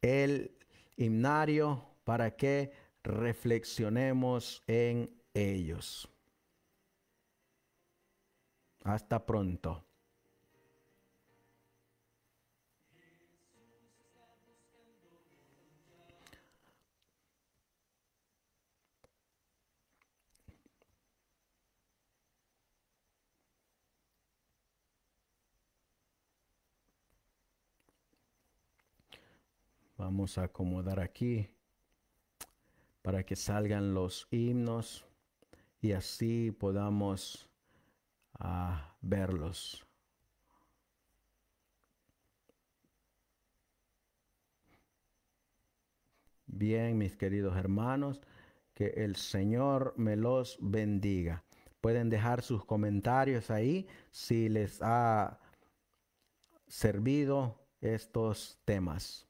el himnario para que reflexionemos en ellos. Hasta pronto. Vamos a acomodar aquí para que salgan los himnos y así podamos ah, verlos. Bien, mis queridos hermanos, que el Señor me los bendiga. Pueden dejar sus comentarios ahí si les ha servido estos temas.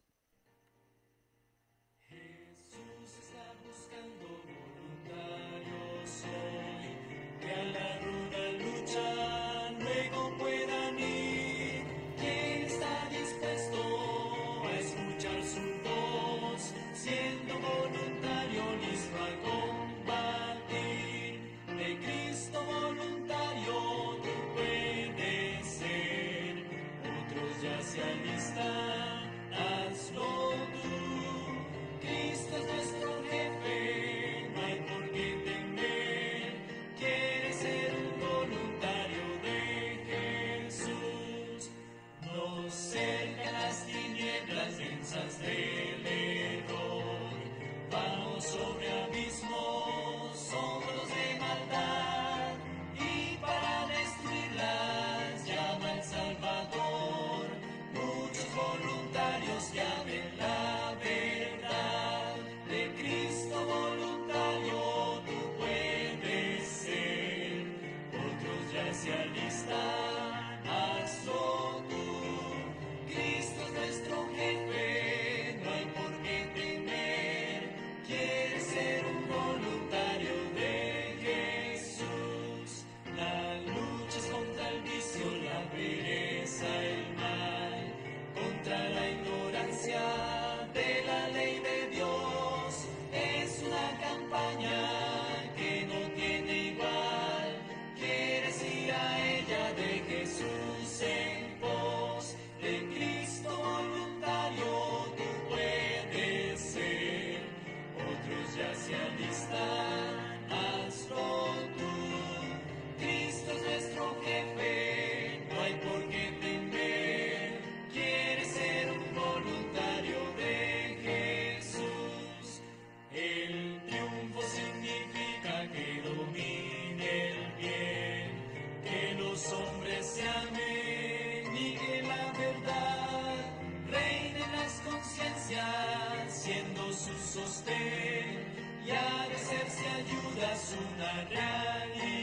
Иисуса ради.